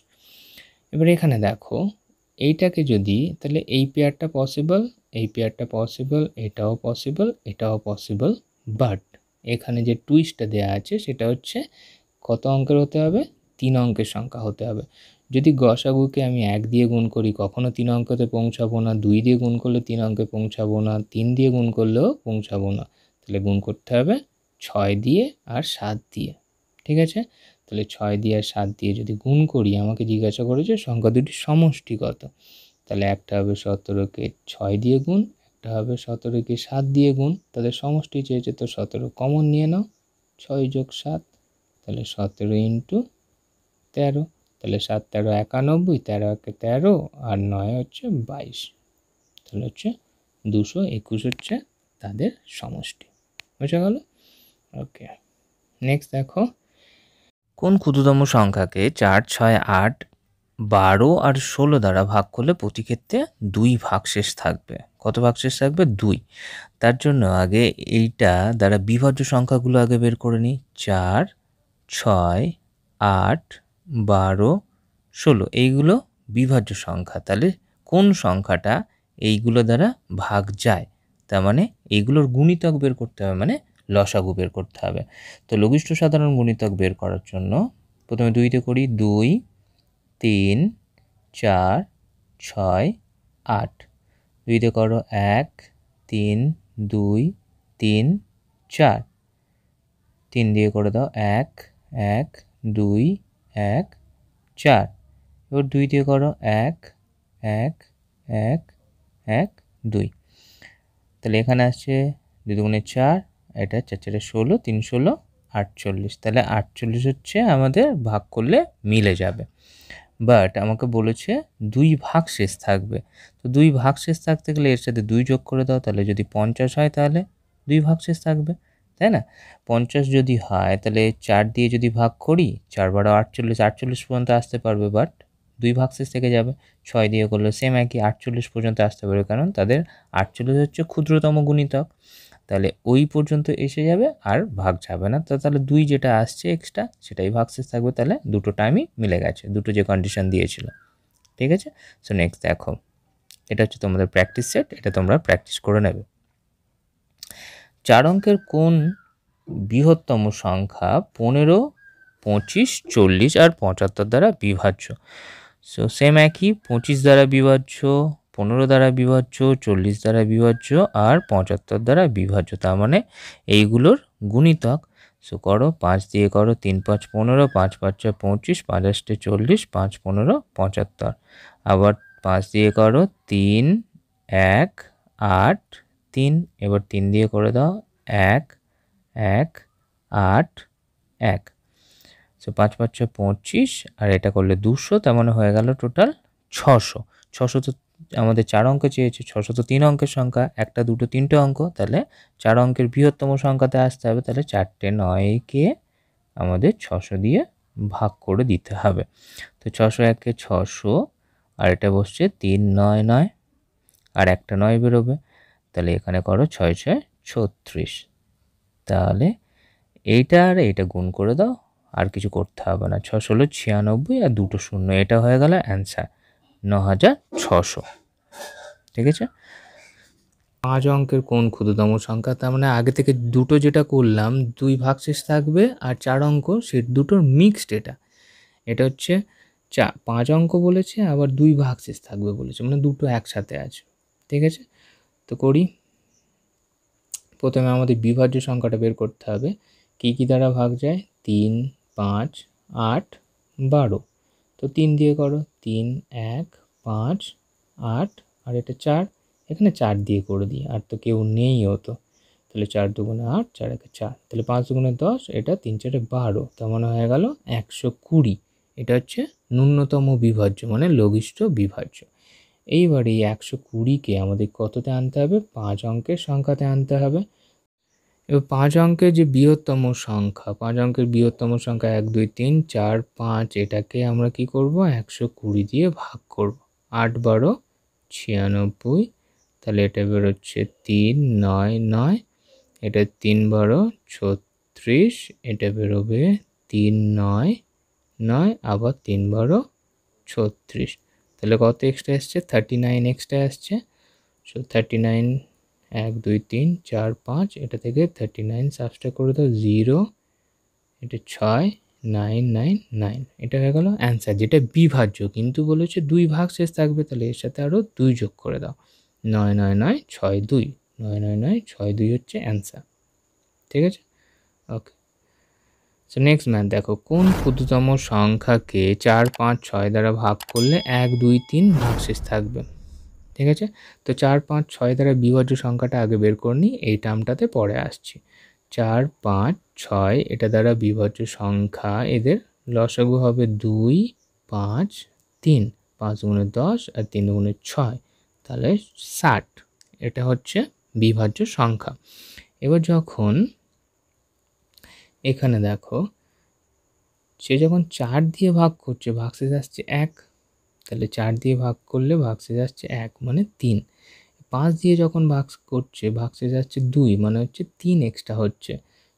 এবার এখানে দেখো এইটাকে যদি তাহলে এই পেয়ারটা পসিবল এই পেয়ারটা পসিবল এটাও পসিবল এটাও পসিবল বাট এখানে যে টুইস্টটা দেয়া আছে সেটা হচ্ছে কত অঙ্কের হতে হবে তিন অঙ্কের সংখ্যা হতে হবে যদি গসাগুকে আমি এক দিয়ে গুণ করি কখনও তিন অঙ্কতে পৌঁছাবো না দুই দিয়ে গুণ করলে তিন অঙ্কে পৌঁছাবো না তিন দিয়ে গুণ করলেও পৌঁছাবো না তাহলে গুণ করতে হবে ছয় দিয়ে আর সাত দিয়ে ঠিক আছে তাহলে ছয় দিয়ে আর সাত দিয়ে যদি গুণ করি আমাকে জিজ্ঞাসা করেছে সংখ্যা দুটি সমষ্টিগত তাহলে একটা হবে সতেরোকে ছয় দিয়ে গুণ একটা হবে সতেরোকে সাত দিয়ে গুণ তাহলে সমষ্টি চেয়েছে তো সতেরো কমন নিয়ে নাও ছয় যোগ সাত তাহলে সতেরো ইন্টু তেরো তাহলে সাত তেরো একানব্বই তেরো একে তেরো আর নয় হচ্ছে বাইশ তাহলে হচ্ছে দুশো একুশ হচ্ছে তাদের সমষ্টি বুঝে গেল ওকে নেক্সট দেখো কোন ক্ষুদ্রতম সংখ্যাকে চার ছয় আট বারো আর ষোলো দ্বারা ভাগ করলে প্রতি ক্ষেত্রে দুই শেষ থাকবে কত শেষ থাকবে দুই তার জন্য আগে এইটা দ্বারা বিভাজ্য সংখ্যাগুলো আগে বের করে নিই চার ছয় আট বারো ষোলো এইগুলো বিভাজ্য সংখ্যা তাহলে কোন সংখ্যাটা এইগুলো দ্বারা ভাগ যায় তার মানে এইগুলোর গুণিতক বের করতে হবে মানে লসাগু বের করতে হবে তো লঘিষ্ঠ সাধারণ গুণিতক বের করার জন্য প্রথমে দুইতে করি দুই তিন চার ছয় আট দুইতে করো এক তিন দুই তিন চার তিন দিয়ে করে দাও এক এক দুই এক চার এবার দুই দিয়ে করো এক এক এক এক দুই তাহলে এখানে আসছে দুই দুগুণে চার এটা চার চারে ষোলো তিন ষোলো আটচল্লিশ তাহলে আটচল্লিশ হচ্ছে আমাদের ভাগ করলে মিলে যাবে বাট আমাকে বলেছে দুই ভাগ শেষ থাকবে তো দুই ভাগ শেষ থাকতে গেলে এর সাথে দুই যোগ করে দাও তাহলে যদি পঞ্চাশ হয় তাহলে দুই ভাগ শেষ থাকবে তাই না পঞ্চাশ যদি হয় তাহলে চার দিয়ে যদি ভাগ করি চার বারো আটচল্লিশ আটচল্লিশ পর্যন্ত আসতে পারবে বাট দুই ভাগ শেষ থেকে যাবে ছয় দিয়ে করলে সেম একই আটচল্লিশ পর্যন্ত আসতে পারবে কারণ তাদের আটচল্লিশ হচ্ছে ক্ষুদ্রতম গুণিতক তাহলে ওই পর্যন্ত এসে যাবে আর ভাগ যাবে না তো তাহলে দুই যেটা আসছে এক্সট্রা সেটাই ভাগ শেষ থাকবে তাহলে দুটো টাইমই মিলে গেছে দুটো যে কন্ডিশন দিয়েছিল ঠিক আছে সো নেক্সট দেখো এটা হচ্ছে তোমাদের প্র্যাকটিস সেট এটা তোমরা প্র্যাকটিস করে নেবে চার অঙ্কের কোন বৃহত্তম সংখ্যা পনেরো পঁচিশ চল্লিশ আর পঁচাত্তর দ্বারা বিভাজ্য সো সেম একই পঁচিশ দ্বারা বিভাজ্য পনেরো দ্বারা বিভাজ্য চল্লিশ দ্বারা বিভাজ্য আর পঁচাত্তর দ্বারা বিভাজ্য তার মানে এইগুলোর গুণিতক সো করো পাঁচ দিয়ে করো তিন পাঁচ পনেরো পাঁচ পাঁচ ছয় পঁচিশ পাঁচ আষ্টে চল্লিশ পাঁচ পনেরো পঁচাত্তর আবার পাঁচ দিয়ে করো তিন এক আট তিন এবার তিন দিয়ে করে দাও এক এক আট এক সো পাঁচ পাঁচ ছয় পঁচিশ আর এটা করলে দুশো তেমন মানে হয়ে গেল টোটাল ছশো ছশো তো আমাদের চার অঙ্ক চেয়েছে ছশো তো তিন অঙ্কের সংখ্যা একটা দুটো তিনটে অঙ্ক তাহলে চার অঙ্কের বৃহত্তম সংখ্যাতে আসতে হবে তাহলে চারটে নয়কে আমাদের ছশো দিয়ে ভাগ করে দিতে হবে তো ছশো একে ছশো আর এটা বসছে তিন নয় নয় আর একটা নয় বেরোবে তাহলে এখানে করো ছয় ছয় ছত্রিশ তাহলে এইটা আর এইটা গুণ করে দাও আর কিছু করতে হবে না ছশো হলো ছিয়ানব্বই আর দুটো শূন্য এটা হয়ে গেল অ্যান্সার ন হাজার ছশো ঠিক আছে পাঁচ অঙ্কের কোন ক্ষুদ্রতম সংখ্যা তার মানে আগে থেকে দুটো যেটা করলাম দুই ভাগশেষ থাকবে আর চার অঙ্ক সে দুটোর মিক্সড এটা এটা হচ্ছে চা পাঁচ অঙ্ক বলেছে আবার দুই ভাগশেষ থাকবে বলেছে মানে দুটো একসাথে আছে ঠিক আছে তো করি প্রথমে আমাদের বিভাজ্য সংখ্যাটা বের করতে হবে কি কী দ্বারা ভাগ যায় তিন পাঁচ আট বারো তো তিন দিয়ে করো তিন এক পাঁচ আট আর এটা চার এখানে চার দিয়ে করে দিই আর তো কেউ নেই হতো তাহলে চার দুগুণে আট চার একে চার তাহলে পাঁচ দুগুণে দশ এটা তিন চারে বারো তার মনে হয়ে গেল একশো কুড়ি এটা হচ্ছে ন্যূনতম বিভাজ্য মানে লঘিষ্ঠ বিভাজ্য এইবার এই একশো কুড়িকে আমাদের কততে আনতে হবে পাঁচ অঙ্কের সংখ্যাতে আনতে হবে এবার পাঁচ অঙ্কের যে বৃহত্তম সংখ্যা পাঁচ অঙ্কের বৃহত্তম সংখ্যা এক দুই তিন চার পাঁচ এটাকে আমরা কি করব একশো কুড়ি দিয়ে ভাগ করব আট বারো ছিয়ানব্বই তাহলে এটা বেরোচ্ছে তিন নয় নয় এটা তিন বারো ছত্রিশ এটা বেরোবে তিন নয় নয় আবার তিন বারো ছত্রিশ তাহলে কত এক্সট্রা আসছে থার্টি নাইন এক্সট্রা আসছে সো থার্টি নাইন এক দুই তিন চার পাঁচ এটা থেকে থার্টি নাইন সাবস্ট্রাক করে দাও জিরো এটা ছয় নাইন নাইন নাইন এটা হয়ে গেলো অ্যান্সার যেটা বিভাজ্য কিন্তু বলেছে দুই ভাগ শেষ থাকবে তাহলে এর সাথে আরও দুই যোগ করে দাও নয় নয় নয় ছয় দুই নয় নয় নয় ছয় দুই হচ্ছে অ্যান্সার ঠিক আছে ওকে সো নেক্সট ম্যাথ দেখো কোন ক্ষুদ্রতম সংখ্যাকে চার পাঁচ ছয় দ্বারা ভাগ করলে এক দুই তিন শেষ থাকবে ঠিক আছে তো চার পাঁচ ছয় দ্বারা বিভাজ্য সংখ্যাটা আগে বের করে নিই এই টার্মটাতে পরে আসছি চার পাঁচ ছয় এটা দ্বারা বিভাজ্য সংখ্যা এদের লসগু হবে দুই পাঁচ তিন পাঁচ গুণে দশ আর তিন গুণে ছয় তাহলে ষাট এটা হচ্ছে বিভাজ্য সংখ্যা এবার যখন এখানে দেখো সে যখন চার দিয়ে ভাগ করছে শেষ আসছে এক তাহলে চার দিয়ে ভাগ করলে ভাগসে যাচ্ছে এক মানে তিন পাঁচ দিয়ে যখন ভাগ করছে ভাগসে যাচ্ছে দুই মানে হচ্ছে তিন এক্সট্রা হচ্ছে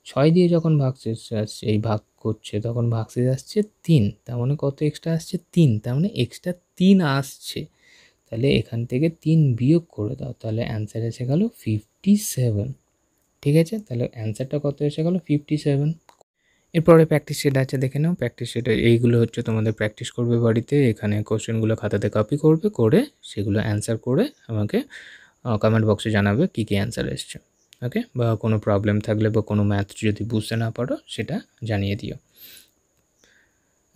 ছয় দিয়ে যখন ভাগসে যাচ্ছে এই ভাগ করছে তখন ভাগসে যাচ্ছে তিন তার মানে কত এক্সট্রা আসছে তিন তার মানে এক্সট্রা তিন আসছে তাহলে এখান থেকে তিন বিয়োগ করে দাও তাহলে অ্যান্সার এসে গেল ফিফটি সেভেন ঠিক আছে তাহলে অ্যান্সারটা কত এসে গেল ফিফটি সেভেন এরপরে প্র্যাকটিস শিট আছে দেখে নাও প্র্যাকটিস শিট এইগুলো হচ্ছে তোমাদের প্র্যাকটিস করবে বাড়িতে এখানে কোশ্চেনগুলো খাতাতে কপি করবে করে সেগুলো অ্যান্সার করে আমাকে কমেন্ট বক্সে জানাবে কী কী অ্যান্সার এসছে ওকে বা কোনো প্রবলেম থাকলে বা কোনো ম্যাথ যদি বুঝতে না পারো সেটা জানিয়ে দিও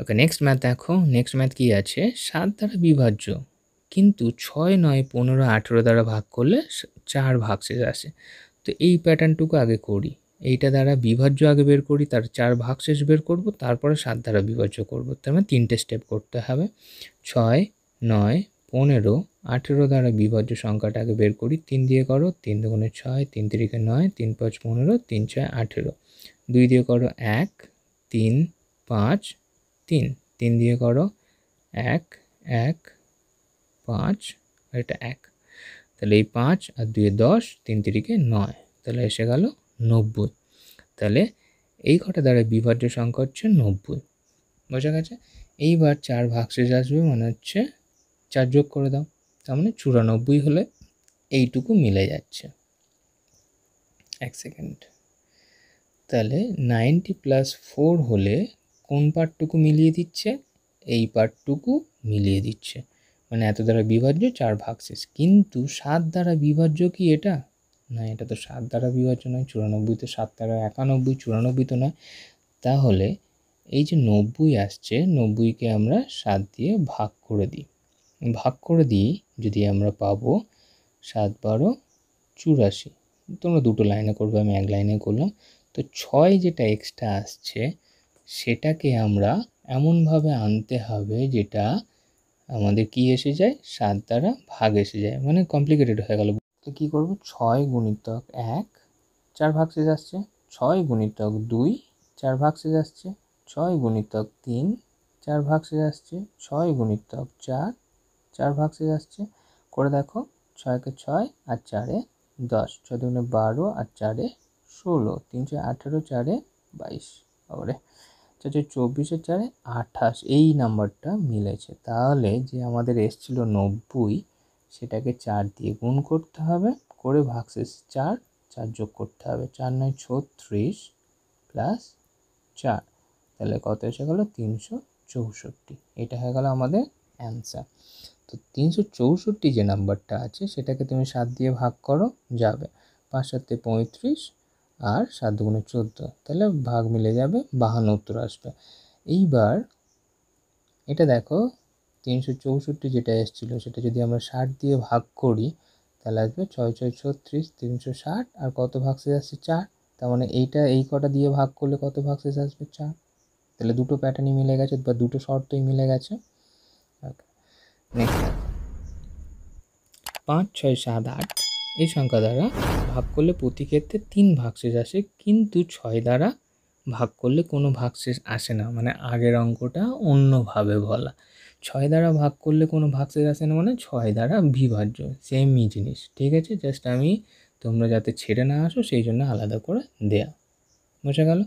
ওকে নেক্সট ম্যাথ দেখো নেক্সট ম্যাথ কি আছে সাত দ্বারা বিভাজ্য কিন্তু ছয় নয় পনেরো আঠেরো দ্বারা ভাগ করলে চার ভাগ শেষ আসে তো এই প্যাটার্নটুকু আগে করি এইটা দ্বারা বিভাজ্য আগে বের করি তার চার ভাগ শেষ বের করব তারপরে সাত দ্বারা বিভাজ্য করব তার মানে তিনটে স্টেপ করতে হবে ছয় নয় পনেরো আঠেরো দ্বারা বিভাজ্য সংখ্যাটা আগে বের করি তিন দিয়ে করো তিন দুগুণে ছয় তিন তিরিকে নয় তিন পাঁচ পনেরো তিন ছয় আঠেরো দুই দিয়ে করো এক তিন পাঁচ তিন তিন দিয়ে করো এক এক পাঁচ এটা এক তাহলে এই পাঁচ আর দুয়ে দশ তিন তিরিকে নয় তাহলে এসে গেলো নব্বই তাহলে এই ঘটা দ্বারা বিভাজ্য সংখ্যা হচ্ছে নব্বই বোঝা গেছে এইবার চার ভাগশেষ আসবে মানে হচ্ছে চার যোগ করে দাও তার মানে চুরানব্বই হলে এইটুকু মিলে যাচ্ছে এক সেকেন্ড তাহলে নাইনটি প্লাস ফোর হলে কোন পার্টটুকু মিলিয়ে দিচ্ছে এই পার্টটুকু মিলিয়ে দিচ্ছে মানে এত দ্বারা বিভাজ্য চার শেষ কিন্তু সাত দ্বারা বিভাজ্য কি এটা না এটা তো সাত দ্বারা বিভাজ্য নয় চুরানব্বইতে সাত দ্বারা একানব্বই চুরানব্বই তো নয় তাহলে এই যে নব্বই আসছে নব্বইকে আমরা সাত দিয়ে ভাগ করে দিই ভাগ করে দিই যদি আমরা পাব সাত বারো চুরাশি তোমরা দুটো লাইনে করবে আমি এক লাইনে করলাম তো ছয় যেটা এক্সট্রা আসছে সেটাকে আমরা এমনভাবে আনতে হবে যেটা আমাদের কি এসে যায় সাত দ্বারা ভাগ এসে যায় মানে কমপ্লিকেটেড হয়ে গেল তো কী করবো ছয় গুণিতক এক চার ভাগ আসছে ছয় গুণিতক দুই চার ভাগ আসছে ছয় গুণিতক তিন চার ভাগ আসছে ছয় গুণিতক চার চার ভাগ আসছে করে দেখো ছয়কে ছয় আর চারে দশ ছয় দুগুণে বারো আর চারে ষোলো তিনশো আঠেরো চারে বাইশ আবারে চারশো চব্বিশে চারে আঠাশ এই নাম্বারটা মিলেছে তাহলে যে আমাদের এসছিল নব্বই সেটাকে চার দিয়ে গুণ করতে হবে করে ভাগশেষ চার চার যোগ করতে হবে চার নয় ছত্রিশ প্লাস চার তাহলে কত এসে গেলো তিনশো চৌষট্টি এটা হয়ে গেলো আমাদের অ্যান্সার তো তিনশো চৌষট্টি যে নাম্বারটা আছে সেটাকে তুমি সাত দিয়ে ভাগ করো যাবে পাঁচ সাতে পঁয়ত্রিশ আর সাত গুণে চোদ্দো তাহলে ভাগ মিলে যাবে বাহান্ন উত্তর আসবে এইবার এটা দেখো তিনশো চৌষট্টি যেটা এসেছিলো সেটা যদি আমরা ষাট দিয়ে ভাগ করি তাহলে আসবে ছয় ছয় ছত্রিশ তিনশো ষাট আর কত ভাগশেষ আসছে চার তার মানে এইটা এই কটা দিয়ে ভাগ করলে কত ভাগশেষ আসবে চার তাহলে দুটো প্যাটার্নই মিলে গেছে বা দুটো শর্তই মিলে গেছে নেক্সট পাঁচ ছয় সাত আট এই সংখ্যা দ্বারা ভাগ করলে প্রতি ক্ষেত্রে তিন ভাগশেষ আসে কিন্তু ছয় দ্বারা ভাগ করলে কোনো ভাগশেষ আসে না মানে আগের অঙ্কটা অন্যভাবে বলা ছয় দ্বারা ভাগ করলে কোনো ভাগশেষ আসে না মানে ছয় দ্বারা বিভাজ্য সেমই জিনিস ঠিক আছে জাস্ট আমি তোমরা যাতে ছেড়ে না আসো সেই জন্য আলাদা করে দেয়া বুঝে গেল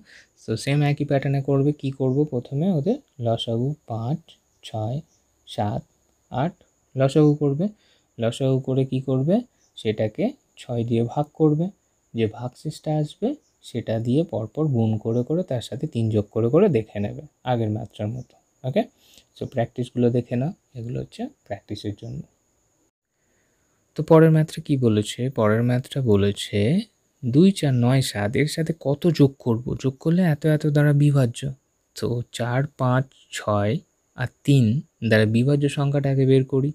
তো সেম একই প্যাটার্নে করবে কি করব প্রথমে ওদের লসাগু পাঁচ ছয় সাত আট লসাগু করবে লসাগু করে কি করবে সেটাকে ছয় দিয়ে ভাগ করবে যে ভাগশেষটা আসবে সেটা দিয়ে পরপর গুণ করে করে তার সাথে তিন যোগ করে করে দেখে নেবে আগের মাত্রার মতো ওকে সো প্র্যাকটিসগুলো দেখে না এগুলো হচ্ছে প্র্যাকটিসের জন্য তো পরের ম্যাথটা কি বলেছে পরের ম্যাথটা বলেছে দুই চার নয় সাত এর সাথে কত যোগ করব যোগ করলে এত এত দ্বারা বিভাজ্য তো চার পাঁচ ছয় আর তিন দ্বারা বিভাজ্য সংখ্যাটাকে বের করি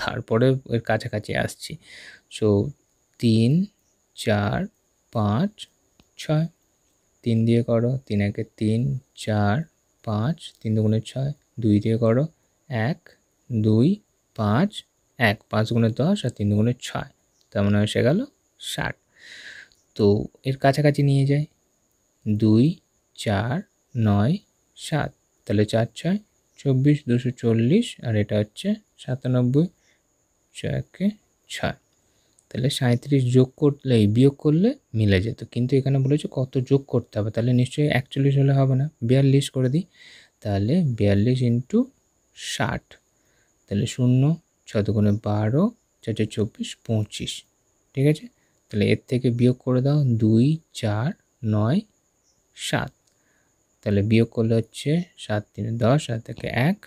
তারপরে এর কাছাকাছি আসছি সো তিন চার পাঁচ ছয় তিন দিয়ে করো তিন একে তিন চার পাঁচ তিন দুগুণে ছয় দুই দিয়ে করো এক দুই পাঁচ এক পাঁচ গুণে দশ আর তিন গুণে ছয় তার মানে এসে গেল ষাট তো এর কাছাকাছি নিয়ে যাই দুই চার নয় সাত তাহলে চার ছয় চব্বিশ দুশো চল্লিশ আর এটা হচ্ছে সাতানব্বই ছয়কে ছয় তাহলে সাঁত্রিশ যোগ করলে বিয়োগ করলে মিলে যেত কিন্তু এখানে বলেছে কত যোগ করতে হবে তাহলে নিশ্চয়ই একচল্লিশ হলে হবে না বিয়াল্লিশ করে দিই তাহলে বিয়াল্লিশ ইন্টু ষাট তাহলে শূন্য ছতগুণে বারো চারটে চব্বিশ পঁচিশ ঠিক আছে তাহলে এর থেকে বিয়োগ করে দাও দুই চার নয় সাত তাহলে বিয়োগ করলে হচ্ছে সাত তিনে দশ আর থেকে এক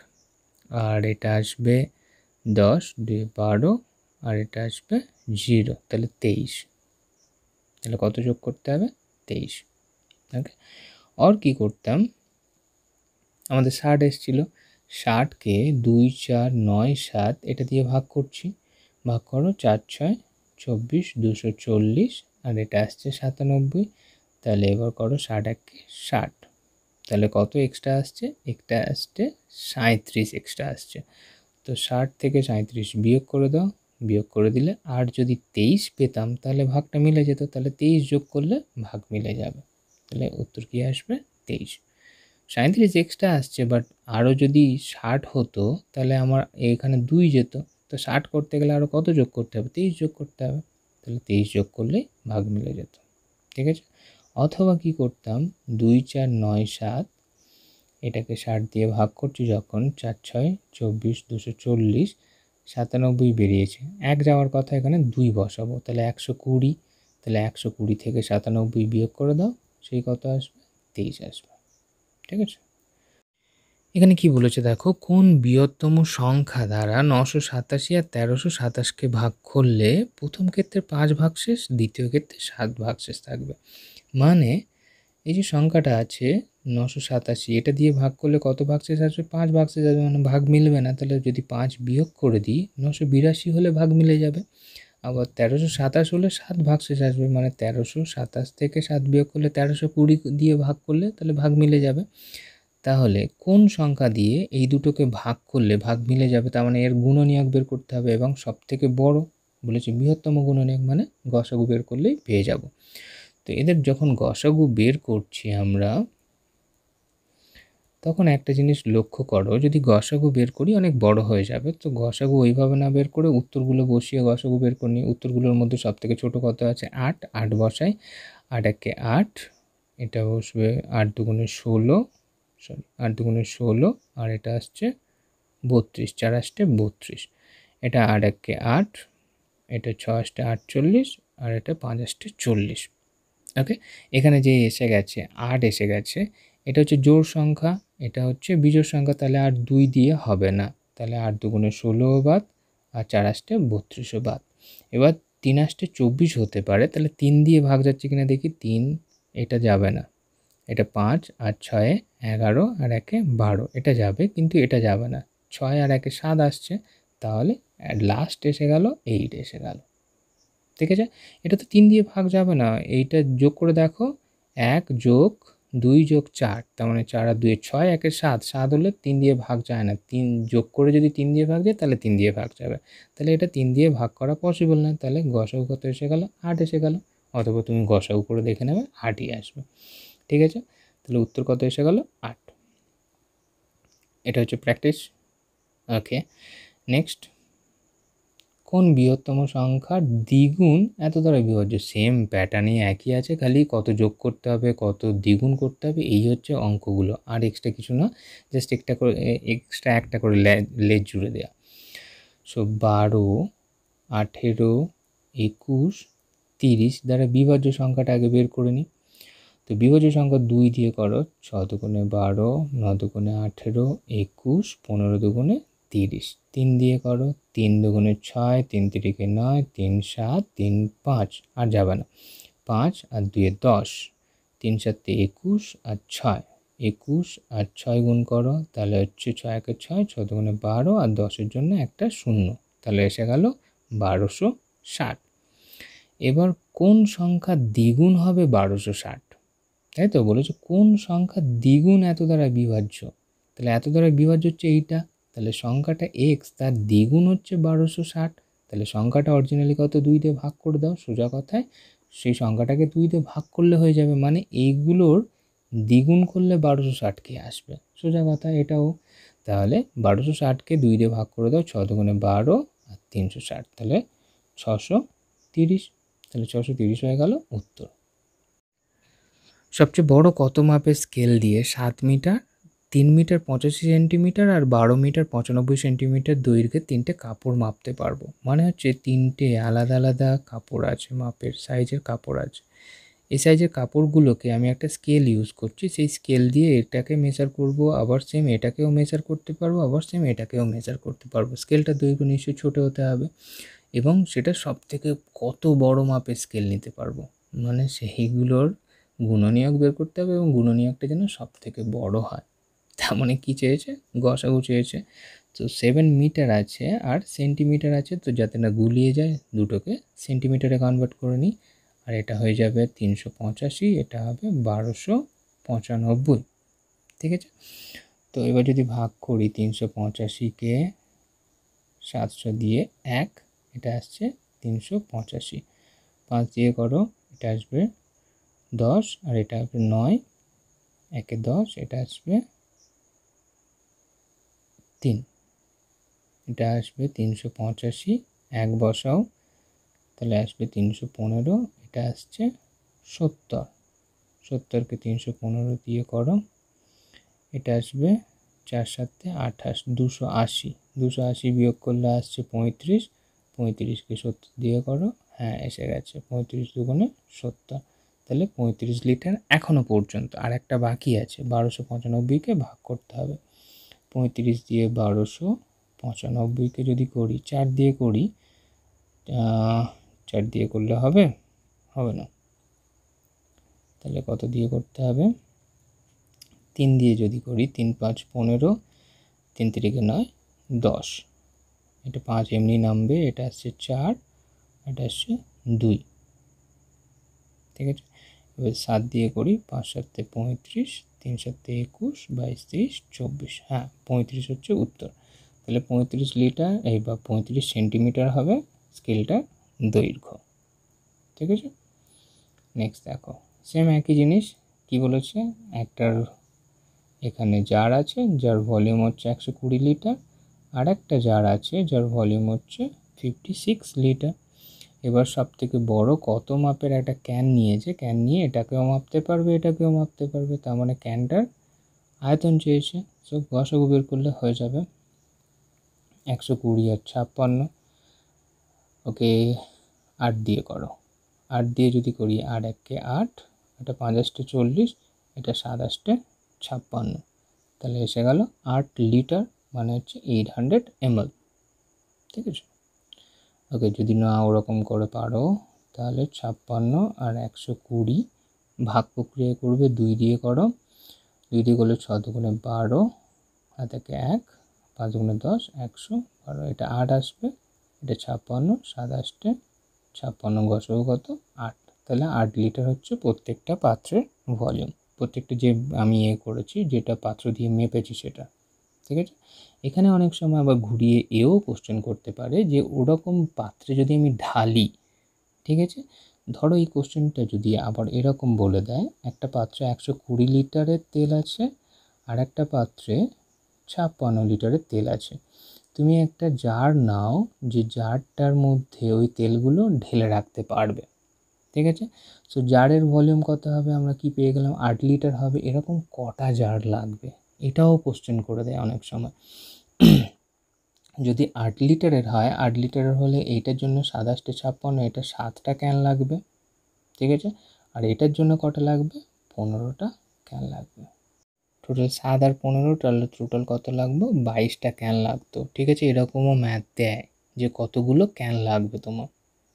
আর এটা আসবে দশ দুই বারো আর এটা আসবে জিরো তাহলে তেইশ তাহলে কত যোগ করতে হবে তেইশ ওকে আর কি করতাম আমাদের ষাট এসেছিল ষাটকে দুই চার নয় সাত এটা দিয়ে ভাগ করছি ভাগ করো চার ছয় চব্বিশ দুশো চল্লিশ আর এটা আসছে সাতানব্বই তাহলে এবার করো ষাট এককে ষাট তাহলে কত এক্সট্রা আসছে একটা আসছে সাঁত্রিশ এক্সট্রা আসছে তো ষাট থেকে সাঁত্রিশ বিয়োগ করে দাও বিয়োগ করে দিলে আর যদি তেইশ পেতাম তাহলে ভাগটা মিলে যেত তাহলে তেইশ যোগ করলে ভাগ মিলে যাবে তাহলে উত্তর কী আসবে তেইশ সাঁত্রিশ এক্সট্রা আসছে বাট আরও যদি ষাট হতো তাহলে আমার এখানে দুই যেত তো ষাট করতে গেলে আরও কত যোগ করতে হবে তেইশ যোগ করতে হবে তাহলে তেইশ যোগ করলে ভাগ মিলে যেত ঠিক আছে অথবা কি করতাম দুই চার নয় সাত এটাকে ষাট দিয়ে ভাগ করছি যখন চার ছয় চব্বিশ দুশো চল্লিশ সাতানব্বই বেরিয়েছে এক যাওয়ার কথা এখানে দুই বসাবো তাহলে একশো কুড়ি তাহলে একশো কুড়ি থেকে সাতানব্বই বিয়োগ করে দাও সেই কত আসবে তেইশ আসবে ঠিক আছে এখানে কি বলেছে দেখো কোন বৃহত্তম সংখ্যা দ্বারা নশো সাতাশি আর তেরোশো সাতাশকে ভাগ করলে প্রথম ক্ষেত্রে পাঁচ ভাগ শেষ দ্বিতীয় ক্ষেত্রে সাত ভাগ শেষ থাকবে মানে এই যে সংখ্যাটা আছে নশো সাতাশি এটা দিয়ে ভাগ করলে কত ভাগ শেষ আসবে পাঁচ ভাগ শেষ আসবে মানে ভাগ মিলবে না তাহলে যদি পাঁচ বিয়োগ করে দিই নশো বিরাশি হলে ভাগ মিলে যাবে আবার তেরোশো সাতাশ হলে সাত ভাগ শেষ আসবে মানে তেরোশো সাতাশ থেকে সাত বিয়োগ করলে তেরোশো কুড়ি দিয়ে ভাগ করলে তাহলে ভাগ মিলে যাবে তাহলে কোন সংখ্যা দিয়ে এই দুটোকে ভাগ করলে ভাগ মিলে যাবে তার মানে এর গুণ নিয়োগ বের করতে হবে এবং সব থেকে বড় বলেছি বৃহত্তম গুণ নিয়োগ মানে গসাগু বের করলেই পেয়ে যাব তো এদের যখন গসাগু বের করছি আমরা তখন একটা জিনিস লক্ষ্য করো যদি গসাগু বের করি অনেক বড় হয়ে যাবে তো গসাগু ওইভাবে না বের করে উত্তরগুলো বসিয়ে গসাগু বের করে নিই উত্তরগুলোর মধ্যে সব থেকে ছোটো কত আছে আট আট বসাই আট একে আট এটা বসবে আট দুগুণে ষোলো সরি আট দুগুণে ষোলো আর এটা আসছে বত্রিশ চার আসছে বত্রিশ এটা আট একে আট এটা ছ আসতে আটচল্লিশ আর এটা পাঁচ আসতে চল্লিশ ওকে এখানে যে এসে গেছে আট এসে গেছে এটা হচ্ছে জোর সংখ্যা এটা হচ্ছে বিজোড় সংখ্যা তাহলে আর দুই দিয়ে হবে না তাহলে আট দুগুণে ষোলো বাদ আর চার আসতে বত্রিশও বাদ এবার তিন আসতে চব্বিশ হতে পারে তাহলে তিন দিয়ে ভাগ যাচ্ছে কিনা দেখি তিন এটা যাবে না এটা পাঁচ আর ছয়ে এগারো আর একে বারো এটা যাবে কিন্তু এটা যাবে না ছয় আর একে সাত আসছে তাহলে লাস্ট এসে গেল এইট এসে গেল ঠিক আছে এটা তো তিন দিয়ে ভাগ যাবে না এইটা যোগ করে দেখো এক যোগ দুই যোগ চার তার মানে চার আর দুয়ে ছয় একে সাত সাত হলে তিন দিয়ে ভাগ যায় না তিন যোগ করে যদি তিন দিয়ে ভাগ যায় তাহলে তিন দিয়ে ভাগ যাবে তাহলে এটা তিন দিয়ে ভাগ করা পসিবল না তাহলে গসাউ কত এসে গেল আট এসে গেল অথবা তুমি গসাউ করে দেখে নেবে আটই আসবে ঠিক আছে তাহলে উত্তর কত এসে গেল আট এটা হচ্ছে প্র্যাকটিস ওকে নেক্সট কোন বৃহত্তম সংখ্যার দ্বিগুণ এত দ্বারা বিভাজ্য সেম প্যাটার্নে একই আছে খালি কত যোগ করতে হবে কত দ্বিগুণ করতে হবে এই হচ্ছে অঙ্কগুলো আর এক্সট্রা কিছু না জাস্ট একটা করে এক্সট্রা একটা করে লেজ জুড়ে দেওয়া সো বারো আঠেরো একুশ তিরিশ দ্বারা বিভাজ্য সংখ্যাটা আগে বের করে নিই তো বিভাজ্য সংখ্যা দুই দিয়ে করো ছ দুগুণে বারো ন দুগুণে আঠেরো একুশ পনেরো দুগুণে তিরিশ তিন দিয়ে করো তিন দুগুণে ছয় তিন তিরিকে নয় তিন সাত তিন পাঁচ আর যাবে না পাঁচ আর দুয়ে দশ তিন সাতে একুশ আর ছয় একুশ আর ছয় গুণ করো তাহলে হচ্ছে ছয় একে ছয় ছয় দুগুণে বারো আর দশের জন্য একটা শূন্য তাহলে এসে গেল বারোশো ষাট এবার কোন সংখ্যা দ্বিগুণ হবে বারোশো ষাট তাই তো বলেছে কোন সংখ্যা দ্বিগুণ এত দ্বারা বিভাজ্য তাহলে এত দ্বারা বিভাজ্য হচ্ছে এইটা তাহলে সংখ্যাটা এক্স তার দ্বিগুণ হচ্ছে বারোশো ষাট তাহলে সংখ্যাটা অরিজিনালি কত দুই দিয়ে ভাগ করে দাও সোজা কথায় সেই সংখ্যাটাকে দুই দিয়ে ভাগ করলে হয়ে যাবে মানে এইগুলোর দ্বিগুণ করলে বারোশো ষাটকে আসবে সোজা কথা এটাও তাহলে বারোশো ষাটকে দুই দিয়ে ভাগ করে দাও ছ দুগুণে বারো আর তিনশো ষাট তাহলে ছশো তিরিশ তাহলে ছশো তিরিশ হয়ে গেল উত্তর সবচেয়ে বড় কত মাপের স্কেল দিয়ে সাত মিটার তিন মিটার পঁচাশি সেন্টিমিটার আর বারো মিটার পঁচানব্বই সেন্টিমিটার দৈর্ঘ্যে তিনটে কাপড় মাপতে পারবো মানে হচ্ছে তিনটে আলাদা আলাদা কাপড় আছে মাপের সাইজের কাপড় আছে এই সাইজের কাপড়গুলোকে আমি একটা স্কেল ইউজ করছি সেই স্কেল দিয়ে এটাকে মেজার করব আবার সেম এটাকেও মেজার করতে পারবো আবার সেম এটাকেও মেজার করতে পারবো স্কেলটা দৈর্ঘ্য নিশ্চয়ই ছোটো হতে হবে এবং সেটা সব থেকে কত বড় মাপের স্কেল নিতে পারবো মানে সেইগুলোর গুণনীয়ক বের করতে হবে এবং গুণনীয়কটা যেন সব থেকে বড় হয় তার মানে কী চেয়েছে গসাগু চেয়েছে তো সেভেন মিটার আছে আর সেন্টিমিটার আছে তো যাতে না গুলিয়ে যায় দুটোকে সেন্টিমিটারে কনভার্ট করে নিই আর এটা হয়ে যাবে তিনশো পঁচাশি এটা হবে বারোশো পঁচানব্বই ঠিক আছে তো এবার যদি ভাগ করি তিনশো পঁচাশিকে সাতশো দিয়ে এক এটা আসছে তিনশো পঁচাশি পাঁচ দিয়ে করো এটা আসবে দশ আর এটা আসবে নয় একে দশ এটা আসবে তিন এটা আসবে তিনশো পঁচাশি এক বসাও তাহলে আসবে তিনশো পনেরো এটা আসছে সত্তর সত্তরকে তিনশো পনেরো দিয়ে করো এটা আসবে চার সাথে আঠাশ দুশো আশি দুশো আশি বিয়োগ করলে আসছে পঁয়ত্রিশ পঁয়ত্রিশকে সত্তর দিয়ে করো হ্যাঁ এসে গেছে পঁয়ত্রিশ দুগুণে সত্তর তাহলে পঁয়ত্রিশ লিটার এখনও পর্যন্ত আর একটা বাকি আছে বারোশো পঁচানব্বইকে ভাগ করতে হবে পঁয়ত্রিশ দিয়ে বারোশো পঁচানব্বইকে যদি করি চার দিয়ে করি চার দিয়ে করলে হবে হবে না তাহলে কত দিয়ে করতে হবে তিন দিয়ে যদি করি তিন পাঁচ পনেরো তিন তিরিখে নয় দশ এটা পাঁচ এমনি নামবে এটা আসছে চার এটা আসছে দুই ঠিক আছে এবার সাত দিয়ে করি পাঁচ সাতে পঁয়ত্রিশ তিনশো একুশ বাইশ তিরিশ চব্বিশ হ্যাঁ পঁয়ত্রিশ হচ্ছে উত্তর তাহলে পঁয়ত্রিশ লিটার এই বা পঁয়ত্রিশ সেন্টিমিটার হবে স্কেলটার দৈর্ঘ্য ঠিক আছে নেক্সট দেখো সেম একই জিনিস কি বলেছে একটার এখানে জার আছে যার ভলিউম হচ্ছে একশো কুড়ি লিটার আর একটা জার আছে যার ভলিউম হচ্ছে ফিফটি সিক্স লিটার এবার সব থেকে বড় কত মাপের একটা ক্যান নিয়েছে ক্যান নিয়ে এটাকেও মাপতে পারবে এটাকেও মাপতে পারবে তার মানে ক্যানটার আয়তন চেয়েছে সো গসাগু বের করলে হয়ে যাবে একশো কুড়ি আর ছাপ্পান্ন ওকে আট দিয়ে করো আট দিয়ে যদি করি আর এককে আট এটা পাঁচাশটে চল্লিশ এটা সাতাশটে ছাপ্পান্ন তাহলে এসে গেল আট লিটার মানে হচ্ছে এইট হান্ড্রেড এমএল ঠিক আছে ওকে যদি না ওরকম করে পারো তাহলে ছাপ্পান্ন আর একশো কুড়ি ভাগ প্রক্রিয়া করবে দুই দিয়ে করো দুই দিয়ে করলে ছ দুগুণে বারো আর থেকে এক পাঁচ গুণে দশ একশো বারো এটা আট আসবে এটা ছাপ্পান্ন সাত আসবে ছাপ্পান্ন বছর কত আট তাহলে আট লিটার হচ্ছে প্রত্যেকটা পাত্রের ভলিউম প্রত্যেকটা যে আমি এ করেছি যেটা পাত্র দিয়ে মেপেছি সেটা ঠিক আছে এখানে অনেক সময় আবার ঘুরিয়ে এও কোশ্চেন করতে পারে যে ওরকম পাত্রে যদি আমি ঢালি ঠিক আছে ধরো এই কোশ্চেনটা যদি আবার এরকম বলে দেয় একটা পাত্রে একশো কুড়ি লিটারের তেল আছে আর একটা পাত্রে ছাপ্পান্ন লিটারের তেল আছে তুমি একটা জার নাও যে জারটার মধ্যে ওই তেলগুলো ঢেলে রাখতে পারবে ঠিক আছে সো জারের ভলিউম কত হবে আমরা কি পেয়ে গেলাম আট লিটার হবে এরকম কটা জার লাগবে এটাও কোশ্চেন করে দেয় অনেক সময় যদি আট লিটারের হয় আট লিটারের হলে এইটার জন্য সাতাশটি ছাপ্পান্ন এটা সাতটা ক্যান লাগবে ঠিক আছে আর এটার জন্য কটা লাগবে পনেরোটা ক্যান লাগবে টোটাল সাত আর পনেরো তাহলে টোটাল কত লাগবে বাইশটা ক্যান লাগতো ঠিক আছে এরকমও ম্যাথ দেয় যে কতগুলো ক্যান লাগবে তোমার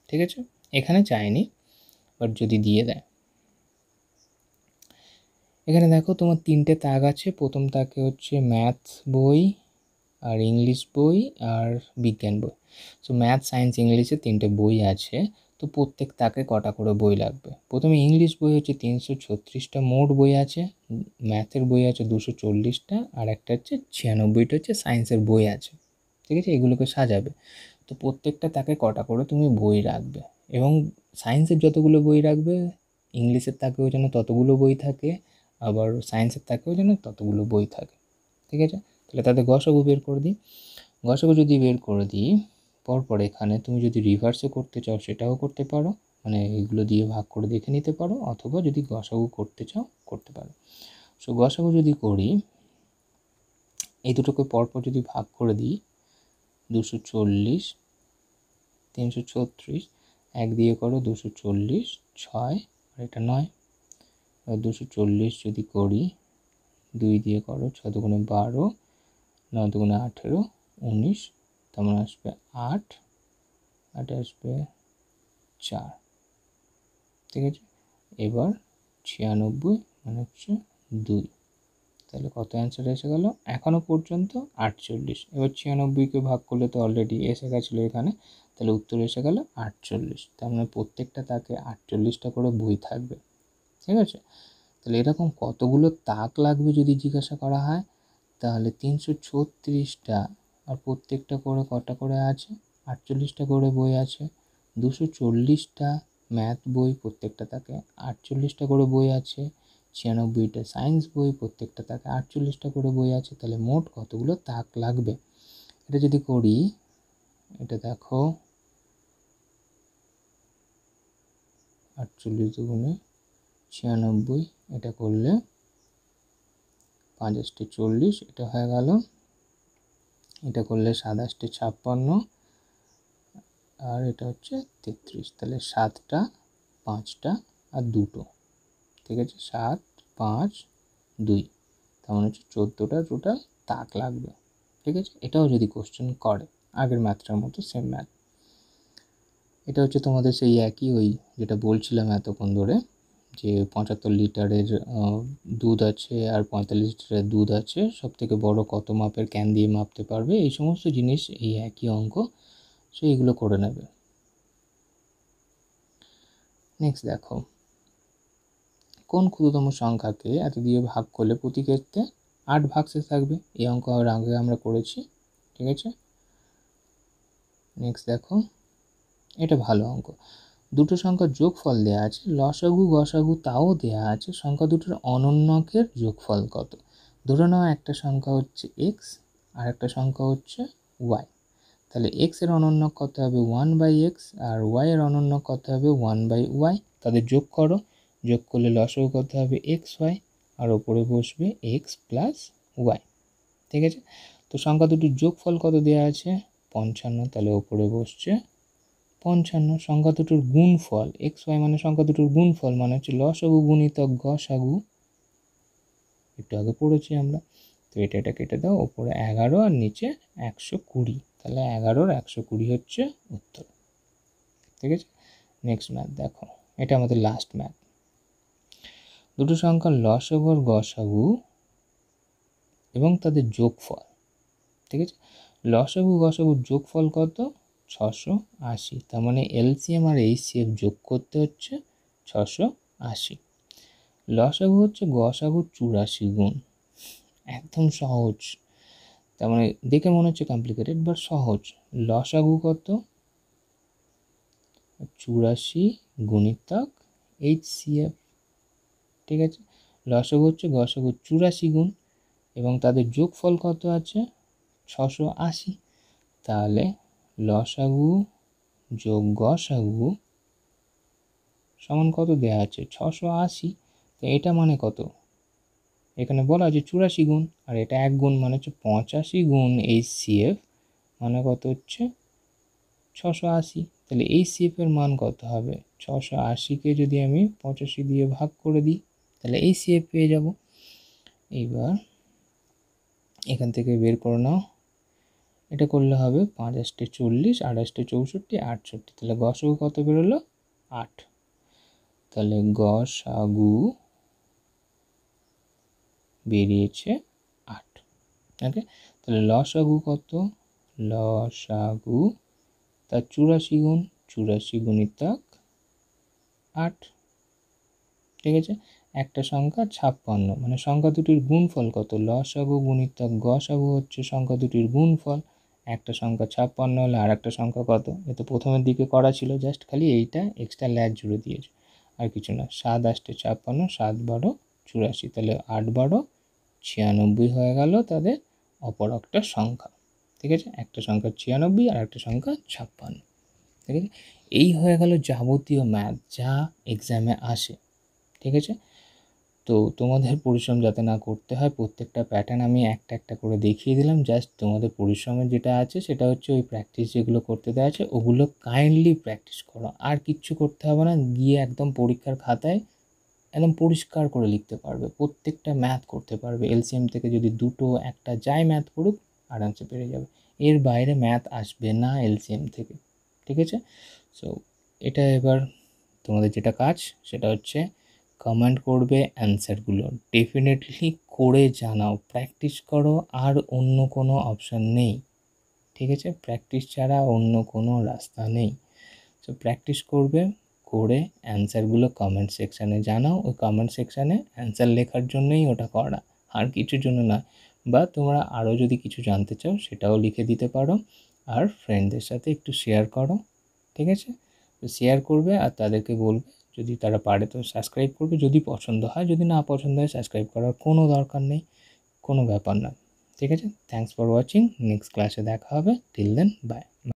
ঠিক আছে এখানে চাইনি বাট যদি দিয়ে দেয় এখানে দেখো তোমার তিনটে তাক আছে প্রথম তাকে হচ্ছে ম্যাথস বই আর ইংলিশ বই আর বিজ্ঞান বই সো ম্যাথ সায়েন্স ইংলিশে তিনটে বই আছে তো প্রত্যেক তাকে কটা করে বই লাগবে প্রথমে ইংলিশ বই হচ্ছে তিনশো ছত্রিশটা মোট বই আছে ম্যাথের বই আছে দুশো চল্লিশটা আর একটা হচ্ছে ছিয়ানব্বইটা হচ্ছে সায়েন্সের বই আছে ঠিক আছে এগুলোকে সাজাবে তো প্রত্যেকটা তাকে কটা করে তুমি বই রাখবে এবং সায়েন্সের যতগুলো বই রাখবে ইংলিশের তাকেও যেন ততগুলো বই থাকে আবার সায়েন্সের থাকেও যেন ততগুলো বই থাকে ঠিক আছে তাহলে তাদের গসগু বের করে দিই গসগু যদি বের করে দিই পরপর এখানে তুমি যদি রিভার্সও করতে চাও সেটাও করতে পারো মানে এগুলো দিয়ে ভাগ করে দেখে নিতে পারো অথবা যদি গসাগু করতে চাও করতে পারো সো গসাগু যদি করি এই দুটোকে পরপর যদি ভাগ করে দিই দুশো চল্লিশ তিনশো ছত্রিশ এক দিয়ে করো দুশো চল্লিশ ছয় আর এটা নয় দুশো চল্লিশ যদি করি দুই দিয়ে করো ছ দুগুণে বারো ন দুগুণে আঠেরো উনিশ তেমন মানে আসবে আট আট আসবে চার ঠিক আছে এবার ছিয়ানব্বই মানে হচ্ছে দুই তাহলে কত অ্যান্সার এসে গেল এখনও পর্যন্ত আটচল্লিশ এবার ছিয়ানব্বইকে ভাগ করলে তো অলরেডি এসে গেছিলো এখানে তাহলে উত্তর এসে গেল আটচল্লিশ তার মানে প্রত্যেকটা তাকে আটচল্লিশটা করে বই থাকবে ঠিক আছে তাহলে এরকম কতগুলো তাক লাগবে যদি জিজ্ঞাসা করা হয় তাহলে তিনশো ছত্রিশটা আর প্রত্যেকটা করে কটা করে আছে আটচল্লিশটা করে বই আছে দুশো চল্লিশটা ম্যাথ বই প্রত্যেকটা তাকে আটচল্লিশটা করে বই আছে ছিয়ানব্বইটা সায়েন্স বই প্রত্যেকটা তাকে আটচল্লিশটা করে বই আছে তাহলে মোট কতগুলো তাক লাগবে এটা যদি করি এটা দেখো আটচল্লিশ দুগুণে ছিয়ানব্বই এটা করলে পাঁচাশটি চল্লিশ এটা হয়ে গেল এটা করলে সাতাশটি ছাপ্পান্ন আর এটা হচ্ছে তেত্রিশ তাহলে সাতটা পাঁচটা আর দুটো ঠিক আছে সাত পাঁচ দুই তার মানে হচ্ছে চোদ্দোটা টোটাল তাক লাগবে ঠিক আছে এটাও যদি কোশ্চেন করে আগের ম্যাথটার মতো সেম ম্যাথ এটা হচ্ছে তোমাদের সেই একই ওই যেটা বলছিলাম এতক্ষণ ধরে যে পঁচাত্তর লিটারের দুধ আছে আর পঁয়তাল্লিশ লিটারের দুধ আছে সব থেকে বড়ো কত মাপের ক্যান দিয়ে মাপতে পারবে এই সমস্ত জিনিস এই একই অঙ্ক সে এগুলো করে নেবে নেক্সট দেখো কোন ক্ষুদ্রতম সংখ্যাকে এত দিয়ে ভাগ করলে প্রতি ক্ষেত্রে আট ভাগ শেষ থাকবে এই অঙ্ক আগে আমরা করেছি ঠিক আছে নেক্সট দেখো এটা ভালো অঙ্ক দুটো সংখ্যার যোগফল দেওয়া আছে লসাগু গসাগু তাও দেওয়া আছে সংখ্যা দুটোর অনন্যকের যোগফল কত ধরে নাও একটা সংখ্যা হচ্ছে এক্স আর একটা সংখ্যা হচ্ছে ওয়াই তাহলে এক্স এর অনন্যক কত হবে ওয়ান বাই এক্স আর ওয়াই এর অনন্য কত হবে ওয়ান বাই ওয়াই তাদের যোগ করো যোগ করলে লসাগু কত হবে এক্স ওয়াই আর ওপরে বসবে এক্স প্লাস ওয়াই ঠিক আছে তো সংখ্যা দুটির যোগফল কত দেওয়া আছে পঞ্চান্ন তাহলে ওপরে বসছে পঞ্চান্ন সংখ্যা দুটোর গুণফল এক্স ওয়াই মানে সংখ্যা দুটোর গুণফল মানে হচ্ছে লসাগু গুণিত গসাগু একটু আগে পড়েছি আমরা তো এটা এটা কেটে দাও ওপরে এগারো আর নিচে একশো কুড়ি তাহলে এগারোর একশো কুড়ি হচ্ছে উত্তর ঠিক আছে নেক্সট ম্যাথ দেখো এটা আমাদের লাস্ট ম্যাথ দুটো সংখ্যা লসাগু আর গসাগু এবং তাদের যোগফল ঠিক আছে লসাগু গসাগুর যোগফল কত ছশো আশি তার মানে এলসিএম আর এইচসিএফ যোগ করতে হচ্ছে ছশো আশি লসাগু হচ্ছে গসাগু চুরাশি গুণ একদম সহজ তার মানে দেখে মনে হচ্ছে কমপ্লিকেটেড বাট সহজ লসাগু কত চুরাশি গুণিতক এইচসিএফ ঠিক আছে লসাগু হচ্ছে গসাগু চুরাশি গুণ এবং তাদের যোগফল কত আছে ছশো আশি তাহলে লসাগু যোগ গসাগু সমান কত দেওয়া আছে ছশো আশি তো এটা মানে কত এখানে বলা আছে চুরাশি গুণ আর এটা এক গুণ মানে হচ্ছে পঁচাশি গুণ এইচ এফ মানে কত হচ্ছে ছশো আশি তাহলে এই সিএফের মান কত হবে ছশো আশিকে যদি আমি পঁচাশি দিয়ে ভাগ করে দিই তাহলে এই সিএফ পেয়ে যাব এইবার এখান থেকে বের করে নাও এটা করলে হবে পাঁচ আষ্টে চল্লিশ আট আষ্টে চৌষট্টি আটষট্টি তাহলে গসাগু কত বেরোলো আট তাহলে গসাগু বেরিয়েছে আট ওকে তাহলে লসাগু কত লসাগু তার চুরাশি গুণ চুরাশি গুণিতক আট ঠিক আছে একটা সংখ্যা ছাপ্পান্ন মানে সংখ্যা দুটির গুণফল কত লসাগু গুণিতক গসাগু হচ্ছে সংখ্যা দুটির গুণফল একটা সংখ্যা ছাপ্পান্ন হলে আর একটা সংখ্যা কত এ তো প্রথমের দিকে করা ছিল জাস্ট খালি এইটা এক্সট্রা ল্যাচ জুড়ে দিয়েছে আর কিছু না সাত আষ্টে ছাপ্পান্ন সাত বারো চুরাশি তাহলে আট বারো ছিয়ানব্বই হয়ে গেল তাদের অপর একটা সংখ্যা ঠিক আছে একটা সংখ্যা ছিয়ানব্বই আর একটা সংখ্যা ছাপ্পান্ন ঠিক আছে এই হয়ে গেল যাবতীয় ম্যাথ যা এক্সামে আসে ঠিক আছে তো তোমাদের পরিশ্রম যাতে না করতে হয় প্রত্যেকটা প্যাটার্ন আমি একটা একটা করে দেখিয়ে দিলাম জাস্ট তোমাদের পরিশ্রমের যেটা আছে সেটা হচ্ছে ওই প্র্যাকটিস যেগুলো করতে দেওয়া আছে ওগুলো কাইন্ডলি প্র্যাকটিস করো আর কিচ্ছু করতে হবে না গিয়ে একদম পরীক্ষার খাতায় একদম পরিষ্কার করে লিখতে পারবে প্রত্যেকটা ম্যাথ করতে পারবে এলসিএম থেকে যদি দুটো একটা যাই ম্যাথ করুক আরামসে পেরে যাবে এর বাইরে ম্যাথ আসবে না এলসিএম থেকে ঠিক আছে সো এটা এবার তোমাদের যেটা কাজ সেটা হচ্ছে কমেন্ট করবে অ্যান্সারগুলো ডেফিনেটলি করে জানাও প্র্যাকটিস করো আর অন্য কোনো অপশান নেই ঠিক আছে প্র্যাকটিস ছাড়া অন্য কোনো রাস্তা নেই তো প্র্যাকটিস করবে করে অ্যান্সারগুলো কমেন্ট সেকশানে জানাও ওই কমেন্ট সেকশানে অ্যান্সার লেখার জন্যই ওটা করা আর কিছুর জন্য না বা তোমরা আরও যদি কিছু জানতে চাও সেটাও লিখে দিতে পারো আর ফ্রেন্ডদের সাথে একটু শেয়ার করো ঠিক আছে তো শেয়ার করবে আর তাদেরকে বলবে যদি তারা পারে তো সাবস্ক্রাইব করবে যদি পছন্দ হয় যদি না পছন্দ হয় সাবস্ক্রাইব করার কোনো দরকার নেই কোনো ব্যাপার না ঠিক আছে থ্যাংকস ফর ওয়াচিং নেক্সট ক্লাসে দেখা হবে টিল দেন বাই